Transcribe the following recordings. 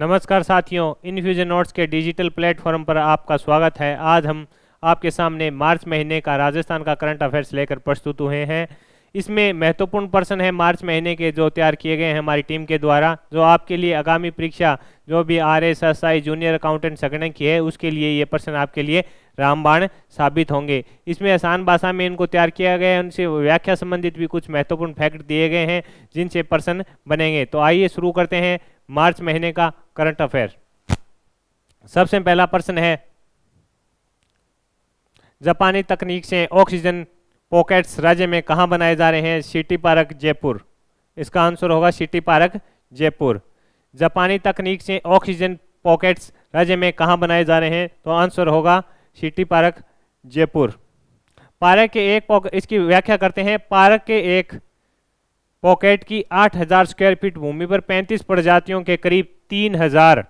नमस्कार साथियों infusion notes के डिजिटल प्लेटफॉर्म पर आपका स्वागत है आज हम आपके सामने मार्च महीने का राजस्थान का करंट अफेयर्स लेकर प्रस्तुत हुए हैं इसमें महत्वपूर्ण प्रश्न है मार्च महीने के जो तैयार किए गए हैं हमारी टीम के द्वारा जो आपके लिए आगामी परीक्षा जो भी R S S I junior accountant सगण की है उसके लिए ये प्रश्न आपके लिए रामबाण साबित होंगे इसमें आसान भाषा में इनको तैयार किया गया है उनसे व्याख्या संबंधित भी कुछ महत्वपूर्ण फैक्ट दिए गए हैं जिनसे प्रश्न बनेंगे तो आइए शुरू करते हैं मार्च महीने का करंट अफेयर सबसे पहला प्रश्न है जापानी तकनीक से ऑक्सीजन पॉकेट्स राज्य में कहाँ बनाए जा रहे हैं सिटी पार्क जयपुर इसका आंसर होगा सिटी पार्क जयपुर जापानी तकनीक से ऑक्सीजन पॉकेट्स राज्य में कहाँ बनाए जा रहे हैं तो आंसर होगा सिटी पार्क जयपुर पार्क के एक पॉकेट इसकी व्याख्या करते हैं पार्क के एक पॉकेट की 8000 स्क्वायर फीट भूमि पर 35 प्रजातियों के करीब 3000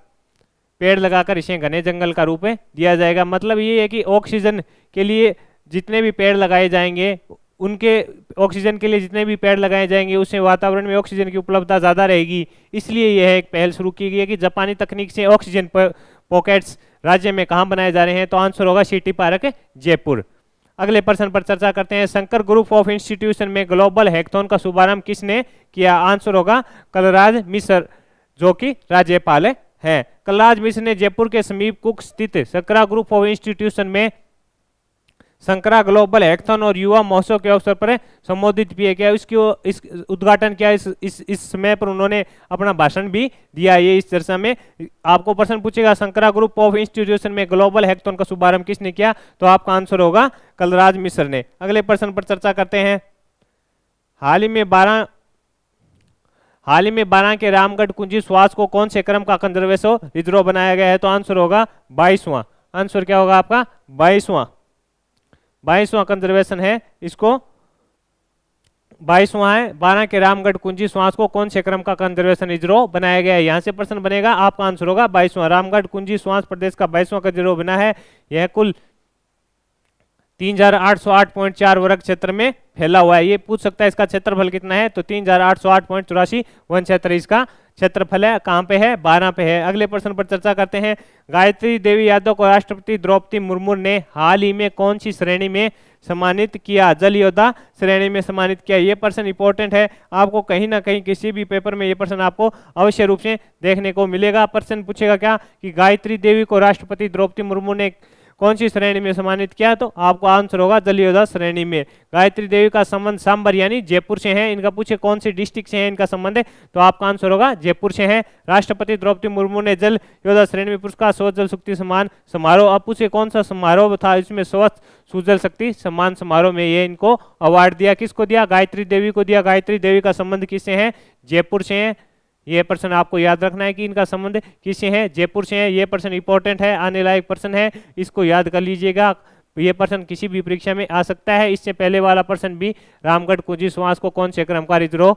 पेड़ लगाकर इसे घने जंगल का रूप दिया जाएगा मतलब ये है कि ऑक्सीजन के लिए जितने भी पेड़ लगाए जाएंगे उनके ऑक्सीजन के लिए जितने भी पेड़ लगाए जाएंगे उससे वातावरण में ऑक्सीजन की उपलब्धता ज़्यादा रहेगी इसलिए यह एक पहल शुरू की गई है कि जापानी तकनीक से ऑक्सीजन पॉकेट्स राज्य में कहा बनाए जा रहे हैं तो आंसर होगा सिटी पार्क जयपुर अगले प्रश्न पर चर्चा करते हैं शंकर ग्रुप ऑफ इंस्टीट्यूशन में ग्लोबल हैकथोन का शुभारंभ किसने किया आंसर होगा कलराज मिश्र जो कि राज्यपाल है कलराज मिश्र ने जयपुर के समीप कुक स्थित सकरा ग्रुप ऑफ इंस्टीट्यूशन में संकरा ग्लोबल हैकथन और युवा महोत्सव के अवसर पर संबोधित भी है क्या इसकी इस उद्घाटन किया इस इस इस समय पर उन्होंने अपना भाषण भी दिया ये इस चर्चा में आपको प्रश्न पूछेगा संकरा ग्रुप ऑफ इंस्टीट्यूशन में ग्लोबल हैकथन का शुभारंभ किसने किया तो आपका आंसर होगा कलराज मिश्र ने अगले प्रश्न पर चर्चा करते हैं हाल ही में बारह हाल ही में बारह के रामगढ़ कुंजी स्वास्थ्य को कौन से क्रम का कंजर्वेश रिजर्व बनाया गया है तो आंसर होगा बाईसवां आंसर क्या होगा आपका बाईसवां बाईसवां कंजर्वेशन है इसको बाईसवां है बारह के रामगढ़ कुंजी श्वास को कौन से क्रम का कंजर्वेशन इजरो बनाया गया है यहां से प्रश्न बनेगा आपका आंसर होगा बाईसवां रामगढ़ कुंजी श्वास प्रदेश का बाईसवां कंजर्व बना है यह कुल 3808.4 वर्ग क्षेत्र में फैला हुआ है ये पूछ सकता है इसका क्षेत्रफल कितना है तो तीन हजार आठ सौ आठ पॉइंट चौरासी वन क्षेत्र इसका क्षेत्रफल है कहाँ पे है बारह पे है अगले प्रश्न पर चर्चा करते हैं गायत्री देवी यादव को राष्ट्रपति द्रौपदी मुर्मू ने हाल ही में कौन सी श्रेणी में सम्मानित किया जल योद्धा श्रेणी में सम्मानित किया ये प्रश्न इंपॉर्टेंट है आपको कहीं ना कहीं किसी भी पेपर में ये प्रश्न आपको अवश्य रूप से देखने को मिलेगा प्रश्न पूछेगा क्या कि गायत्री देवी को राष्ट्रपति द्रौपदी मुर्मू ने कौन सी श्रेणी में सम्मानित किया तो आपको आंसर होगा जलियोदा श्रेणी में गायत्री देवी का संबंध सांबर यानी जयपुर से है इनका पूछे कौन सी डिस्ट्रिक्ट से है इनका संबंध है तो आपका आंसर होगा जयपुर से है राष्ट्रपति द्रौपदी मुर्मू ने जल योदा श्रेणी में पुरस्कार स्वच्छ जल शक्ति सम्मान समारोह अब पूछे कौन सा समारोह था इसमें स्वच्छ सुजल शक्ति सम्मान समारोह में ये इनको अवार्ड दिया किसको दिया गायत्री देवी को दिया गायत्री देवी का संबंध किससे है जयपुर से है ये पर्सन आपको याद रखना है कि इनका संबंध किससे है जयपुर से है ये पर्सन इंपॉर्टेंट है आने लायक पर्सन है इसको याद कर लीजिएगा ये पर्सन किसी भी परीक्षा में आ सकता है इससे पहले वाला पर्सन भी रामगढ़ कुंजी सुहास को कौन से क्रम का रिजरो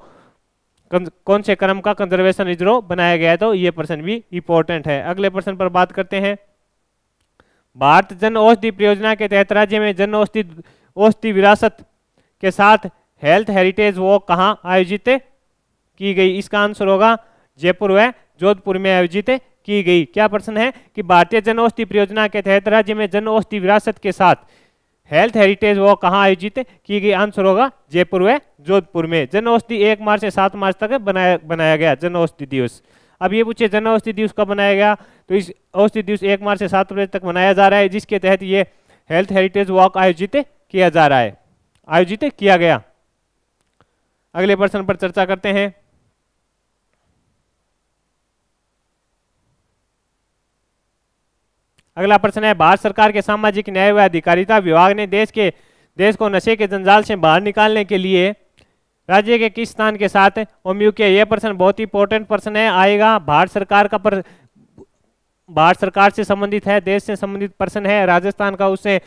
कौन से क्रम का कंजर्वेशन रिजरो बनाया गया है तो ये पर्सन भी इंपॉर्टेंट है अगले पर्सन पर बात करते हैं भारत जन औषधि परियोजना के तहत राज्य में जन औषधि औषधि विरासत के साथ हेल्थ हेरिटेज वॉक कहाँ आयोजित की गई इसका आंसर होगा जयपुर व जोधपुर में आयोजित की गई क्या प्रश्न है कि भारतीय जन औषधि परियोजना के तहत राज्य में जन औषधि विरासत के साथ हेल्थ हेरिटेज वो कहाँ आयोजित की गई आंसर होगा जयपुर व जोधपुर में जन औषधि एक मार्च से सात मार्च तक बनाया बनाया गया जन औषधि दिवस अब ये पूछे जन औषधि दिवस कब बनाया गया तो इस औषधि दिवस एक मार्च से सात बजे तक मनाया जा रहा है जिसके तहत ये हेल्थ हेरिटेज वॉक आयोजित किया जा रहा है आयोजित किया गया अगले प्रश्न पर चर्चा करते हैं अगला प्रश्न है भारत सरकार के सामाजिक न्याय व अधिकारिता विभाग ने देश के देश को नशे के जंजाल से बाहर निकालने के लिए राज्य के किस स्थान के साथ ओमयू के यह प्रश्न बहुत ही इंपॉर्टेंट प्रश्न है आएगा भारत सरकार का पर भारत सरकार से संबंधित है देश से संबंधित प्रश्न है राजस्थान का उससे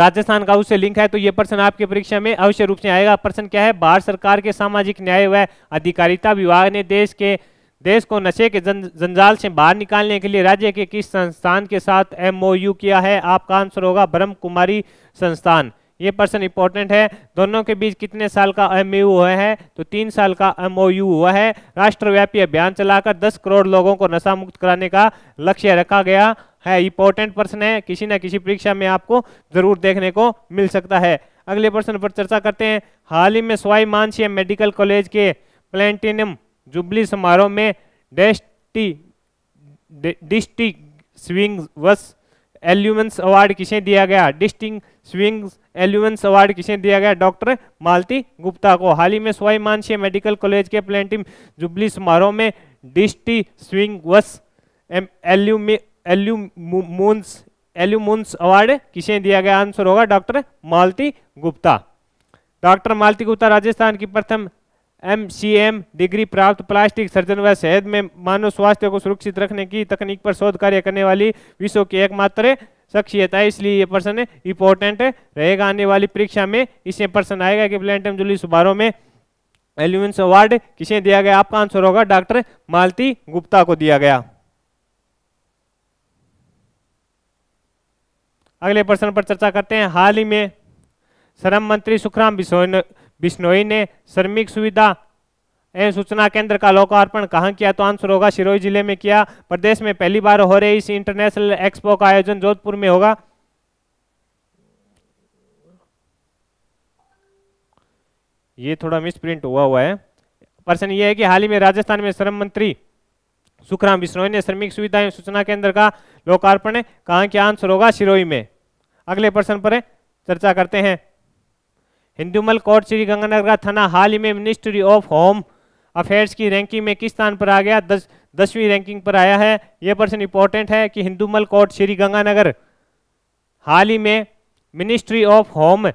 राजस्थान का उससे लिंक है तो यह प्रश्न आपके परीक्षा में अवश्य रूप से आएगा प्रश्न क्या है भारत सरकार के सामाजिक न्याय व अधिकारिता विभाग ने देश के देश को नशे के जंजाल से बाहर निकालने के लिए राज्य के किस संस्थान के साथ एमओयू किया है आपका आंसर होगा ब्रह्म कुमारी संस्थान ये पर्सन इंपॉर्टेंट है दोनों के बीच कितने साल का एम हुआ है तो तीन साल का एम हुआ है राष्ट्रव्यापी अभियान चलाकर दस करोड़ लोगों को नशा मुक्त कराने का लक्ष्य रखा गया है इंपॉर्टेंट पर्सन है किसी न किसी परीक्षा में आपको जरूर देखने को मिल सकता है अगले प्रश्न पर चर्चा करते हैं हाल ही में स्वाई मानसिया मेडिकल कॉलेज के प्लेटिनियम जुबली समारोह में डेस्टी डिस्टिंग स्विंग वस एल्यूमेंस अवार्ड किसे दिया गया डिस्टिंग स्विंग एल्यूमेंस अवार्ड किसे दिया गया डॉक्टर मालती गुप्ता को हाल ही में स्वाई मानसी मेडिकल कॉलेज के प्लेटिम जुबली समारोह में distinguished M alumnus alumnus award किसे दिया गया आंसर होगा डॉक्टर मालती गुप्ता डॉक्टर मालती गुप्ता राजस्थान की प्रथम एम सी एम डिग्री प्राप्त प्लास्टिक सर्जन व शहद में मानव स्वास्थ्य को सुरक्षित रखने की तकनीक पर शोध कार्य करने वाली विश्व की एकमात्र शख्सियत है इसलिए ये पर्सन इंपॉर्टेंट रहेगा आने वाली परीक्षा में इसे पर्सन आएगा कि ब्लैंड जुली सुबारों में एल्यूमेंस अवार्ड किसे दिया गया आपका आंसर होगा डॉक्टर मालती गुप्ता को दिया गया अगले प्रश्न पर चर्चा करते हैं हाल ही में श्रम मंत्री सुखराम बिशोई बिश्नोई ने श्रमिक सुविधा एवं सूचना केंद्र का लोकार्पण कहाँ किया तो आंसर होगा सिरोही जिले में किया प्रदेश में पहली बार हो रही इस इंटरनेशनल एक्सपो का आयोजन जोधपुर में होगा ये थोड़ा मिस प्रिंट हुआ हुआ है प्रश्न ये है कि हाल ही में राजस्थान में श्रम मंत्री सुखराम बिश्नोई ने श्रमिक सुविधा एवं सूचना केंद्र का लोकार्पण कहाँ किया आंसर होगा सिरोही में अगले प्रश्न पर चर्चा करते हैं हिंदुमल कोर्ट श्री गंगानगर का थाना हाल ही में मिनिस्ट्री ऑफ होम अफेयर्स की रैंकिंग में किस स्थान पर आ गया दस दसवीं रैंकिंग पर आया है यह पर्सन इंपॉर्टेंट है कि हिंदुमल कोर्ट श्री गंगानगर हाल ही में मिनिस्ट्री ऑफ होम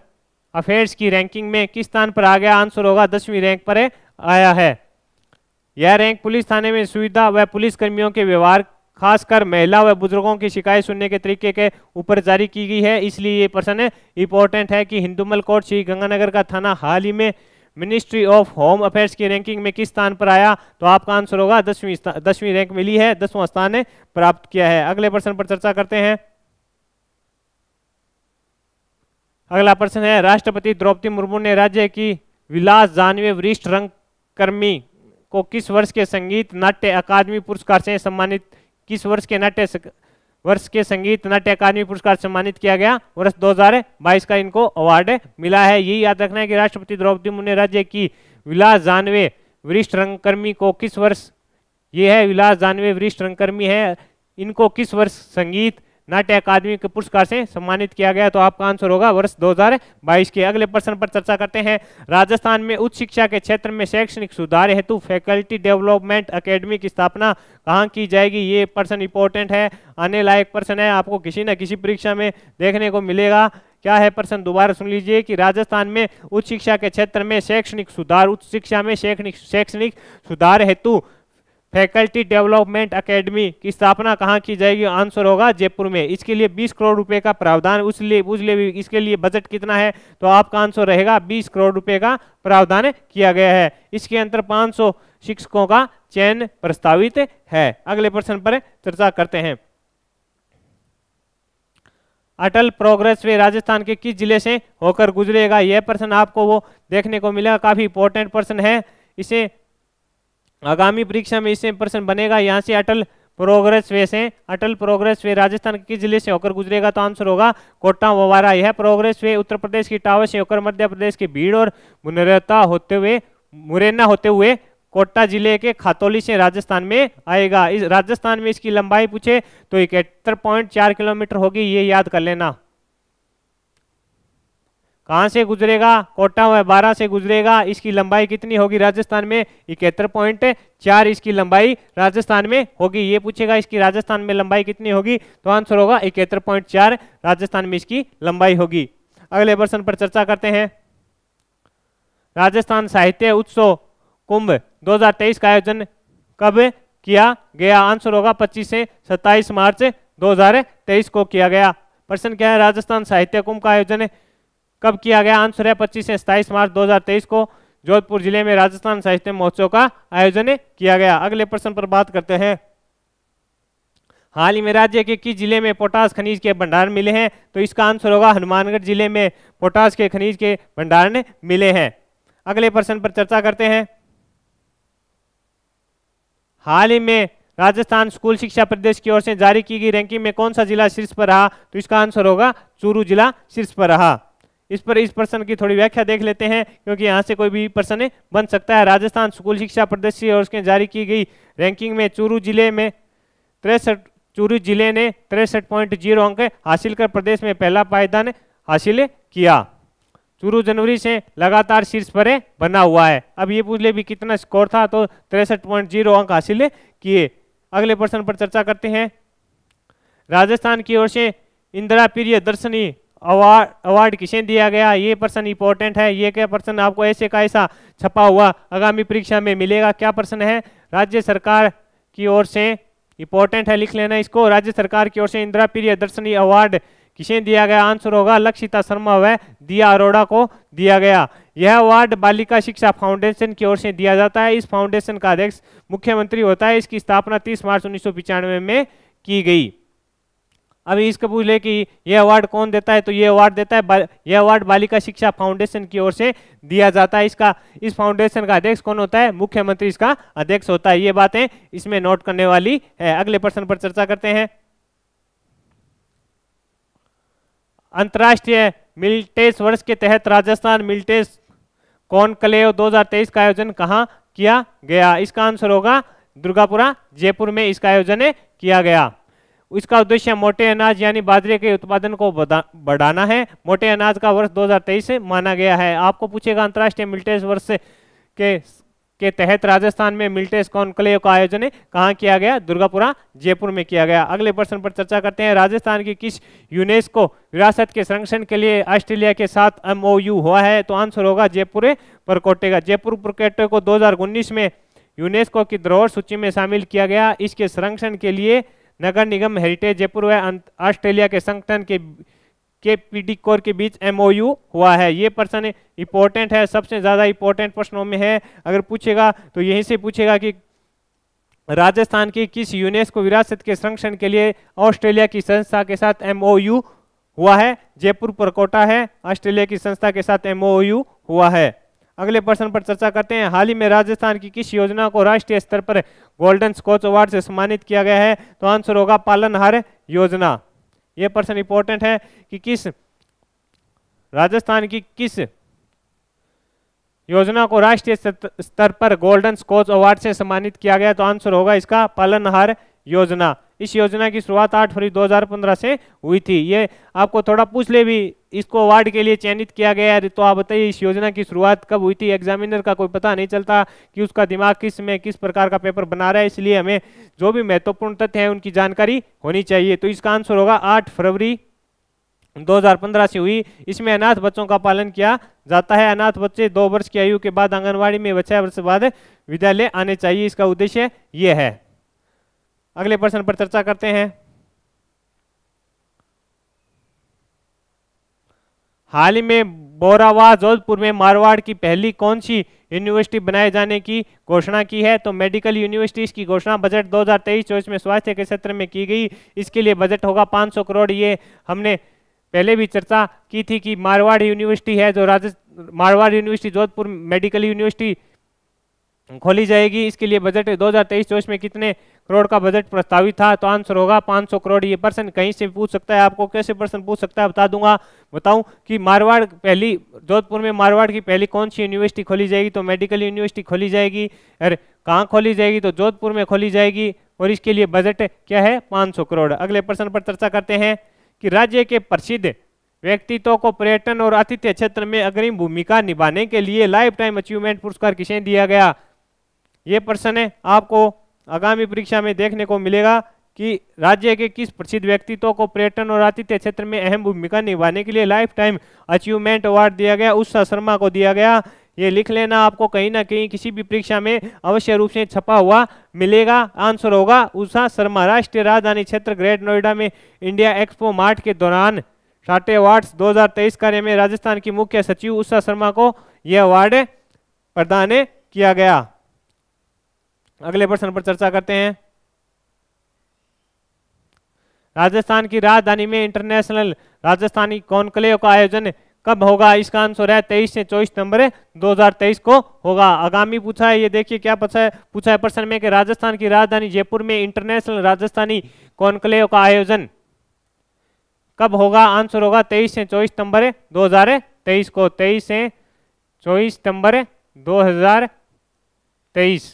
अफेयर्स की रैंकिंग में किस स्थान पर आ गया आंसर होगा दसवीं रैंक पर आया है यह रैंक पुलिस थाने में सुविधा व पुलिस कर्मियों के व्यवहार खासकर महिला व बुजुर्गों की शिकायत सुनने के तरीके के ऊपर जारी की गई है इसलिए ये प्रश्न इंपॉर्टेंट है कि हिंदुमल कोर्ट श्री गंगानगर का थाना हाल ही में मिनिस्ट्री ऑफ होम अफेयर्स की रैंकिंग में किस स्थान पर आया तो आपका आंसर होगा दसवीं दसवीं रैंक मिली है दसवां स्थान प्राप्त किया है अगले प्रश्न पर चर्चा करते हैं अगला प्रश्न है राष्ट्रपति द्रौपदी मुर्मू ने राज्य की विलास जानवे वरिष्ठ रंगकर्मी को किस वर्ष के संगीत नाट्य अकादमी पुरस्कार से सम्मानित किस वर्ष के नाट्य वर्ष के संगीत नाट्य अकादमी पुरस्कार सम्मानित किया गया वर्ष 2022 का इनको अवार्ड मिला है यही याद रखना है कि राष्ट्रपति द्रौपदी मुर्मू राज्य की विलास जानवे वरिष्ठ रंगकर्मी को किस वर्ष ये है विलास जानवे वरिष्ठ रंगकर्मी है इनको किस वर्ष संगीत नाट्य अकादमी के पुरस्कार से सम्मानित किया गया तो आपका आंसर होगा वर्ष 2022 के अगले प्रश्न पर चर्चा करते हैं राजस्थान में उच्च शिक्षा के क्षेत्र में शैक्षणिक सुधार हेतु फैकल्टी डेवलपमेंट अकेडमी की स्थापना कहाँ की जाएगी ये प्रश्न इंपॉर्टेंट है आने लायक प्रश्न है आपको किसी न किसी परीक्षा में देखने को मिलेगा क्या है प्रश्न दोबारा सुन लीजिए कि राजस्थान में उच्च शिक्षा के क्षेत्र में शैक्षणिक सुधार उच्च शिक्षा में शैक्षणिक शैक्षणिक सुधार हेतु फैकल्टी डेवलपमेंट अकेडमी की स्थापना कहाँ की जाएगी आंसर होगा जयपुर में इसके लिए 20 करोड़ रुपए का प्रावधान उसलिए उसलिए इसके लिए बजट कितना है तो आपका आंसर रहेगा 20 करोड़ रुपए का प्रावधान किया गया है इसके अंतर 500 शिक्षकों का चयन प्रस्तावित है अगले प्रश्न पर चर्चा करते हैं अटल प्रोग्रेस वे राजस्थान के किस जिले से होकर गुजरेगा यह प्रश्न आपको वो देखने को मिलेगा काफी इंपॉर्टेंट प्रश्न है इसे आगामी परीक्षा में इससे प्रश्न बनेगा यहाँ से अटल प्रोग्रेस वे से अटल प्रोग्रेस वे राजस्थान के किस जिले से होकर गुजरेगा तो आंसर होगा कोटा ववारा यह प्रोग्रेस वे उत्तर प्रदेश की टावर से होकर मध्य प्रदेश की भीड़ और मुनरता होते हुए मुरैना होते हुए कोटा जिले के खातौली से राजस्थान में आएगा इस राजस्थान में इसकी लंबाई पूछे तो इकहत्तर पॉइंट चार किलोमीटर होगी ये याद कर लेना कहाँ से गुजरेगा कोटा हुआ बारह से गुजरेगा इसकी लंबाई कितनी होगी राजस्थान में इकहत्तर पॉइंट चार इसकी लंबाई राजस्थान में होगी ये पूछेगा इसकी राजस्थान में लंबाई कितनी होगी तो आंसर होगा इकहत्तर पॉइंट चार राजस्थान में इसकी लंबाई होगी अगले प्रश्न पर चर्चा करते हैं राजस्थान साहित्य उत्सव कुंभ दो का आयोजन कब किया गया आंसर होगा पच्चीस से सत्ताईस मार्च दो को किया गया प्रश्न क्या है राजस्थान साहित्य कुंभ का आयोजन कब किया गया आंसर है पच्चीस से सत्ताईस मार्च दो को जोधपुर जिले में राजस्थान साहित्य महोत्सव का आयोजन किया गया अगले प्रश्न पर बात करते हैं हाल ही में राज्य के किस जिले में पोटास खनिज के भंडार मिले हैं तो इसका आंसर होगा हनुमानगढ़ जिले में पोटास के खनिज के भंडार मिले हैं अगले प्रश्न पर चर्चा करते हैं हाल ही में राजस्थान स्कूल शिक्षा प्रदेश की ओर से जारी की गई रैंकिंग में कौन सा जिला शीर्ष पर रहा तो इसका आंसर होगा चूरू जिला शीर्ष पर रहा इस पर इस प्रश्न की थोड़ी व्याख्या देख लेते हैं क्योंकि यहाँ से कोई भी प्रश्न बन सकता है राजस्थान स्कूल शिक्षा प्रदर्शी और उसके जारी की गई रैंकिंग में चूरू जिले में तिरसठ चूरू जिले ने तिरसठ पॉइंट जीरो अंक हासिल कर प्रदेश में पहला पायदान हासिल किया चूरू जनवरी से लगातार शीर्ष पर बना हुआ है अब ये पूछ ले भी कितना स्कोर था तो तिरसठ पॉइंट जीरो अंक हासिल किए अगले प्रश्न पर चर्चा करते हैं राजस्थान की ओर से इंदिरा प्रिय दर्शनी अवार्ड अवार्ड किसे दिया गया ये प्रश्न इंपॉर्टेंट है ये क्या प्रश्न आपको ऐसे का ऐसा छपा हुआ आगामी परीक्षा में मिलेगा क्या प्रश्न है राज्य सरकार की ओर से इंपॉर्टेंट है लिख लेना इसको राज्य सरकार की ओर से इंदिरा प्रिय दर्शनी अवार्ड किसे दिया गया आंसर होगा लक्षिता शर्मा व दिया अरोड़ा को दिया गया यह अवार्ड बालिका शिक्षा फाउंडेशन की ओर से दिया जाता है इस फाउंडेशन का अध्यक्ष मुख्यमंत्री होता है इसकी स्थापना 30 मार्च उन्नीस में की गई अभी इसको पूछ ले कि यह अवार्ड कौन देता है तो यह अवार्ड देता है यह अवार्ड बालिका शिक्षा फाउंडेशन की ओर से दिया जाता है इसका इस फाउंडेशन का अध्यक्ष कौन होता है मुख्यमंत्री इसका अध्यक्ष होता है ये बातें इसमें नोट करने वाली है अगले प्रश्न पर चर्चा करते हैं अंतर्राष्ट्रीय मिल्टेस वर्ष के तहत राजस्थान मिल्टेस हजार 2023 का आयोजन कहाँ किया गया इसका आंसर होगा दुर्गापुरा जयपुर में इसका आयोजन किया गया इसका उद्देश्य मोटे अनाज यानी बाजरे के उत्पादन को बढ़ाना है मोटे अनाज का वर्ष 2023 से माना गया है आपको पूछेगा अंतर्राष्ट्रीय मिल्टेज वर्ष के के तहत राजस्थान में मिल्टेज कॉन्क्लेव का आयोजन कहाँ किया गया दुर्गापुरा जयपुर में किया गया अगले प्रश्न पर चर्चा करते हैं राजस्थान की किस यूनेस्को विरासत के संरक्षण के लिए ऑस्ट्रेलिया के साथ एम हुआ है तो आंसर होगा जयपुर पर कोटेगा जयपुर प्रकेटे को दो में यूनेस्को की द्रोह सूची में शामिल किया गया इसके संरक्षण के लिए नगर निगम हेरिटेज जयपुर व ऑस्ट्रेलिया के संगठन के के पीडी कोर के बीच एमओयू हुआ है ये प्रश्न इंपॉर्टेंट है सबसे ज़्यादा इंपॉर्टेंट प्रश्नों में है अगर पूछेगा तो यहीं से पूछेगा कि राजस्थान की किस यूनेस्को विरासत के संरक्षण के लिए ऑस्ट्रेलिया की संस्था के साथ एमओयू हुआ है जयपुर परकोटा है ऑस्ट्रेलिया की संस्था के साथ एमओयू हुआ है अगले प्रश्न पर चर्चा करते हैं हाल ही में राजस्थान की किस योजना को राष्ट्रीय स्तर पर गोल्डन स्कॉच अवार्ड से सम्मानित किया गया है तो आंसर होगा पालनहार योजना यह प्रश्न इंपॉर्टेंट है कि किस राजस्थान की किस योजना को राष्ट्रीय स्तर पर गोल्डन स्कॉच अवार्ड से सम्मानित किया गया तो आंसर होगा इसका पालनहार योजना इस योजना की शुरुआत 8 फरवरी 2015 से हुई थी ये आपको थोड़ा पूछ ले भी इसको अवार्ड के लिए चयनित किया गया है तो आप बताइए इस योजना की शुरुआत कब हुई थी एग्जामिनर का कोई पता नहीं चलता कि उसका दिमाग किस में किस प्रकार का पेपर बना रहा है इसलिए हमें जो भी महत्वपूर्ण तथ्य है उनकी जानकारी होनी चाहिए तो इसका आंसर होगा आठ फरवरी 2015 से हुई इसमें अनाथ बच्चों का पालन किया जाता है अनाथ बच्चे दो वर्ष की आयु के बाद आंगनवाड़ी में बच्चा वर्ष बाद विद्यालय आने चाहिए इसका उद्देश्य यह है अगले प्रश्न पर चर्चा करते हैं हाल ही में बोरावा जोधपुर में मारवाड़ की पहली कौन सी यूनिवर्सिटी बनाए जाने की घोषणा की है तो मेडिकल यूनिवर्सिटीज की घोषणा बजट 2023-24 में स्वास्थ्य के क्षेत्र में की गई इसके लिए बजट होगा 500 करोड़ ये हमने पहले भी चर्चा की थी कि मारवाड़ यूनिवर्सिटी है जो Rajasthan Marwar university Jodhpur medical university खोली जाएगी इसके लिए बजट 2023-24 में कितने करोड़ का बजट प्रस्तावित था तो आंसर होगा 500 करोड़ ये प्रश्न कहीं से पूछ सकता है आपको कैसे प्रश्न पूछ सकता है बता दूंगा बताऊं कि मारवाड़ पहली जोधपुर में मारवाड़ की पहली कौन सी यूनिवर्सिटी खोली जाएगी तो मेडिकल यूनिवर्सिटी खोली जाएगी अरे कहाँ खोली जाएगी तो जोधपुर में खोली जाएगी और इसके लिए बजट क्या है पाँच करोड़ अगले प्रश्न पर चर्चा करते हैं कि राज्य के प्रसिद्ध व्यक्तित्व को पर्यटन और आतिथ्य क्षेत्र में अग्रिम भूमिका निभाने के लिए लाइफ टाइम अचीवमेंट पुरस्कार किसे दिया गया ये प्रश्न है आपको आगामी परीक्षा में देखने को मिलेगा कि राज्य के किस प्रसिद्ध व्यक्तित्व को पर्यटन और आतिथ्य क्षेत्र में अहम भूमिका निभाने के लिए लाइफ टाइम अचीवमेंट अवार्ड दिया गया उषा शर्मा को दिया गया ये लिख लेना आपको कहीं ना कहीं किसी भी परीक्षा में अवश्य रूप से छपा हुआ मिलेगा आंसर होगा उषा शर्मा राष्ट्रीय राजधानी क्षेत्र ग्रेट नोएडा में इंडिया एक्सपो मार्ट के दौरान साठे अवार्ड दो कार्य में राजस्थान की मुख्य सचिव उषा शर्मा को यह अवार्ड प्रदान किया गया अगले प्रश्न पर चर्चा करते हैं राजस्थान की राजधानी में इंटरनेशनल राजस्थानी कॉन्क्लेव का आयोजन कब होगा इसका आंसर है तेईस से चौबीस हजार 2023 को होगा आगामी पूछा है ये देखिए क्या पूछा है पूछा है प्रश्न में कि राजस्थान की राजधानी जयपुर में इंटरनेशनल राजस्थानी कॉन्क्लेव का आयोजन कब होगा आंसर होगा तेईस से चौबीस सितंबर 2023 को तेईस से चौबीस सितंबर 2023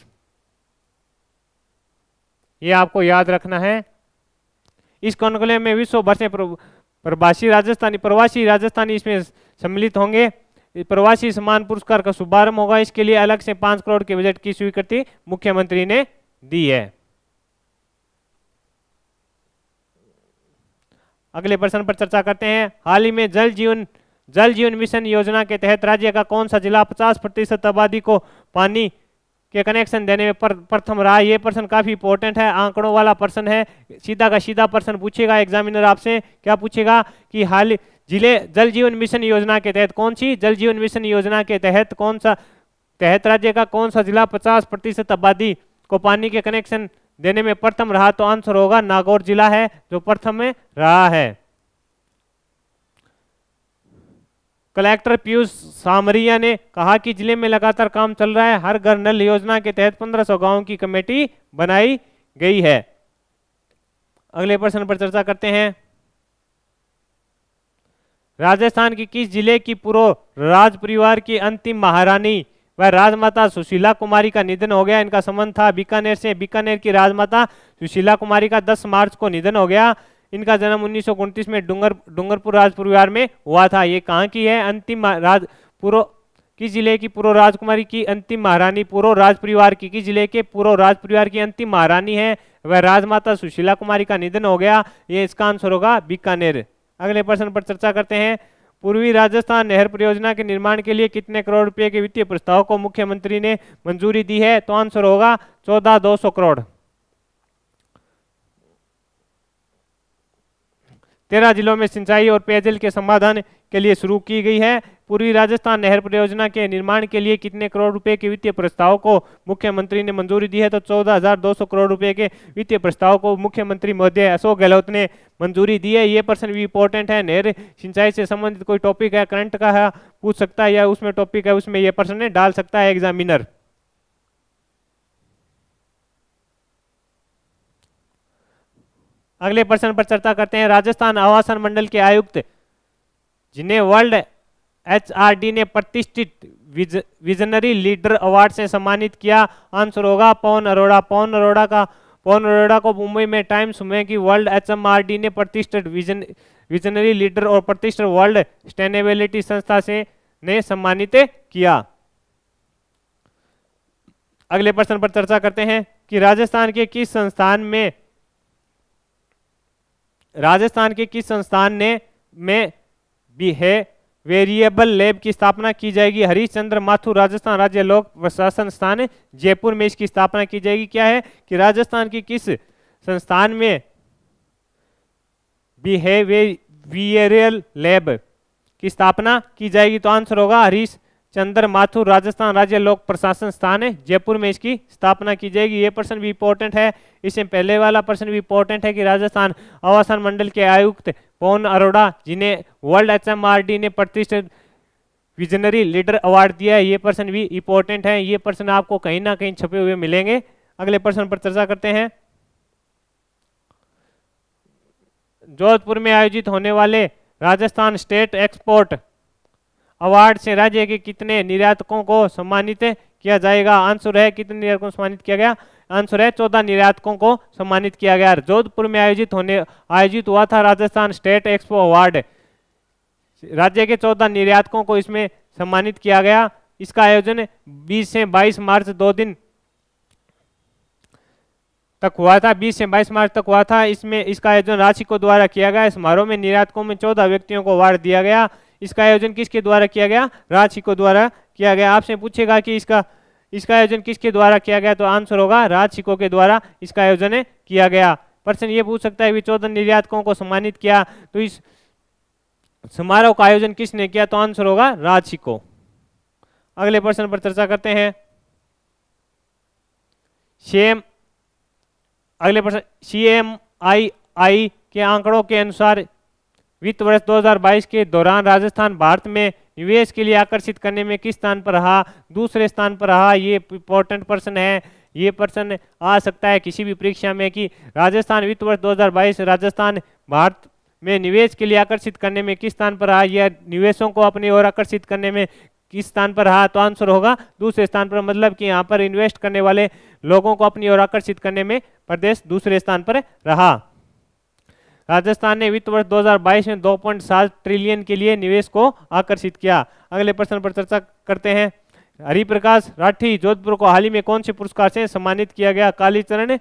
ये आपको याद रखना है इस कॉन्क्लेव में विश्व भर से प्रवासी राजस्थानी प्रवासी राजस्थानी इसमें सम्मिलित होंगे प्रवासी सम्मान पुरस्कार का शुभारंभ होगा इसके लिए अलग से पांच करोड़ के बजट की स्वीकृति मुख्यमंत्री ने दी है अगले प्रश्न पर चर्चा करते हैं हाल ही में जल जीवन जल जीवन मिशन योजना के तहत राज्य का कौन सा जिला 50 प्रतिशत आबादी को पानी के कनेक्शन देने में प्रथम रहा ये पर्सन काफ़ी इंपॉर्टेंट है आंकड़ों वाला पर्सन है सीधा का सीधा पर्सन पूछेगा एग्जामिनर आपसे क्या पूछेगा कि हाल जिले जल जीवन मिशन योजना के तहत कौन सी जल जीवन मिशन योजना के तहत कौन सा तहत राज्य का कौन सा जिला पचास प्रतिशत आबादी को पानी के कनेक्शन देने में प्रथम रहा तो आंसर होगा नागौर जिला है जो प्रथम में रहा है कलेक्टर पीयूष सामरिया ने कहा कि जिले में लगातार काम चल रहा है हर घर नल योजना के तहत 1500 गांवों की कमेटी बनाई गई है अगले प्रश्न पर चर्चा करते हैं राजस्थान की किस जिले की पूर्व राज परिवार की अंतिम महारानी वह राजमाता सुशीला कुमारी का निधन हो गया इनका संबंध था बीकानेर से बीकानेर की राजमाता सुशीला कुमारी का 10 मार्च को निधन हो गया इनका जन्म उन्नीस में डूंगर डूंगरपुर राजपुर परिवार में हुआ था ये कहाँ की है अंतिम राज पूर्व किस जिले की पूर्व राजकुमारी की अंतिम महारानी पूर्व राज परिवार की किस जिले के पूर्व राज परिवार की अंतिम महारानी है वह राजमाता सुशीला कुमारी का निधन हो गया ये इसका आंसर होगा बीकानेर अगले प्रश्न पर चर्चा करते हैं पूर्वी राजस्थान नहर परियोजना के निर्माण के लिए कितने करोड़ रुपए के वित्तीय प्रस्ताव को मुख्यमंत्री ने मंजूरी दी है तो आंसर होगा चौदह दो सौ करोड़ तेरह जिलों में सिंचाई और पेयजल के समाधान के लिए शुरू की गई है पूर्वी राजस्थान नहर परियोजना के निर्माण के लिए कितने करोड़ रुपए के वित्तीय प्रस्ताव को मुख्यमंत्री ने मंजूरी दी है तो 14,200 करोड़ रुपए के वित्तीय प्रस्ताव को मुख्यमंत्री महोदय अशोक गहलोत ने मंजूरी दी है ये पर्सन भी इंपॉर्टेंट है नहर सिंचाई से संबंधित कोई टॉपिक है करंट का है पूछ सकता है या उसमें टॉपिक है उसमें यह पर्सन डाल सकता है एग्जामिनर अगले प्रश्न पर चर्चा करते हैं राजस्थान आवासन मंडल के आयुक्त जिन्हें वर्ल्ड एचआरडी ने प्रतिष्ठित विज, विजनरी लीडर अवार्ड से सम्मानित किया आंसर होगा पवन अरोड़ा पवन अरोड़ा का पवन अरोड़ा को मुंबई में टाइम्स में की वर्ल्ड एचएमआरडी ने प्रतिष्ठित विजन विजनरी लीडर और प्रतिष्ठित वर्ल्ड स्टेनेबिलिटी संस्था से ने सम्मानित किया अगले प्रश्न पर चर्चा करते हैं कि राजस्थान के किस संस्थान में राजस्थान के किस संस्थान ने में भी है वेरिएबल लैब की स्थापना की जाएगी हरिश्चंद्र माथुर राजस्थान राज्य लोक प्रशासन स्थान जयपुर में इसकी स्थापना की जाएगी क्या है कि राजस्थान के किस संस्थान में बिहेवियरल लैब की स्थापना की जाएगी तो आंसर होगा हरीश चंद्र माथुर राजस्थान राज्य लोक प्रशासन स्थान है जयपुर में इसकी स्थापना की जाएगी ये प्रश्न भी इंपॉर्टेंट है इससे पहले वाला प्रश्न भी इंपॉर्टेंट है कि राजस्थान आवासन मंडल के आयुक्त पवन अरोड़ा जिन्हें वर्ल्ड डी ने प्रतिष्ठित विजनरी लीडर अवार्ड दिया है ये प्रश्न भी इंपॉर्टेंट है ये प्रश्न आपको कहीं ना कहीं छपे हुए मिलेंगे अगले प्रश्न पर चर्चा करते हैं जोधपुर में आयोजित होने वाले राजस्थान स्टेट एक्सपोर्ट अवार्ड से राज्य के कितने निर्यातकों को सम्मानित किया जाएगा आंसर है कितने निर्यातकों को सम्मानित किया गया आंसर है चौदह निर्यातकों को सम्मानित किया गया जोधपुर में आयोजित होने आयोजित हुआ था राजस्थान स्टेट एक्सपो अवार्ड राज्य के चौदह निर्यातकों को इसमें सम्मानित किया गया इसका आयोजन 20 से 22 मार्च दो दिन तक हुआ था 20 से 22 मार्च तक हुआ था इसमें इसका आयोजन राशि को द्वारा किया गया समारोह में निर्यातकों में 14 व्यक्तियों को अवार्ड दिया गया इसका आयोजन किसके द्वारा किया गया राजसी को द्वारा किया गया आपसे पूछेगा कि इसका इसका आयोजन किसके द्वारा किया गया तो आंसर होगा राजसिकों के द्वारा इसका आयोजन किया गया प्रश्न ये पूछ सकता है कि चौदह निर्यातकों को सम्मानित किया तो इस समारोह का आयोजन किसने किया तो आंसर होगा राजसिकों अगले प्रश्न पर चर्चा करते हैं सीएम अगले प्रश्न सी आई आई के आंकड़ों के अनुसार वित्त वर्ष 2022 के दौरान राजस्थान भारत में निवेश के लिए आकर्षित करने में किस स्थान पर रहा दूसरे स्थान पर रहा ये इंपॉर्टेंट पर्सन है ये पर्सन आ सकता है किसी भी परीक्षा में कि राजस्थान वित्त वर्ष 2022 राजस्थान भारत में निवेश के लिए आकर्षित करने में किस स्थान पर रहा या निवेशों को अपनी ओर आकर्षित करने में किस स्थान पर रहा तो आंसर होगा दूसरे स्थान पर मतलब कि यहाँ पर इन्वेस्ट करने वाले लोगों को अपनी ओर आकर्षित करने में प्रदेश दूसरे स्थान पर रहा राजस्थान ने वित्त वर्ष 2022 में 2.7 ट्रिलियन के लिए निवेश को आकर्षित किया अगले प्रश्न पर चर्चा करते हैं हरिप्रकाश राठी जोधपुर को हाल ही में कौन से पुरस्कार से सम्मानित किया गया कालीचरण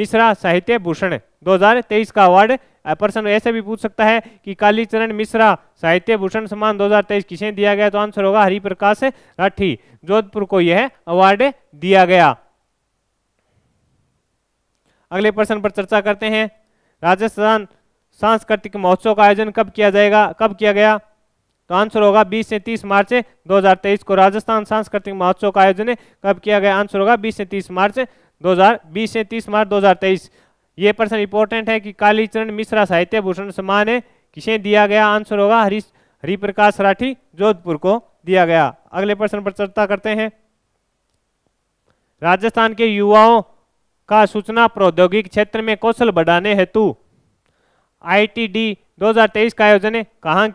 मिश्रा साहित्य भूषण 2023 का अवार्ड प्रश्न ऐसे भी पूछ सकता है कि कालीचरण मिश्रा साहित्य भूषण सम्मान 2023 किसे दिया गया तो आंसर होगा हरिप्रकाश राठी जोधपुर को यह अवार्ड दिया गया अगले प्रश्न पर चर्चा करते हैं राजस्थान सांस्कृतिक महोत्सव का आयोजन कब किया जाएगा कब किया गया तो आंसर होगा 20 से 30 मार्च 2023 को राजस्थान सांस्कृतिक महोत्सव का आयोजन कब किया गया आंसर होगा 20 से 30 मार्च 2020 से 30 मार्च 2023 ये प्रश्न इंपॉर्टेंट है कि कालीचरण मिश्रा साहित्य भूषण सम्मान है किसे दिया गया आंसर होगा हरी हरिप्रकाश राठी जोधपुर को दिया गया अगले प्रश्न पर चर्चा करते हैं राजस्थान के युवाओं का सूचना प्रौद्योगिक क्षेत्र में कौशल बढ़ाने हेतु आईटीडी 2023 का आयोजन है कहाँ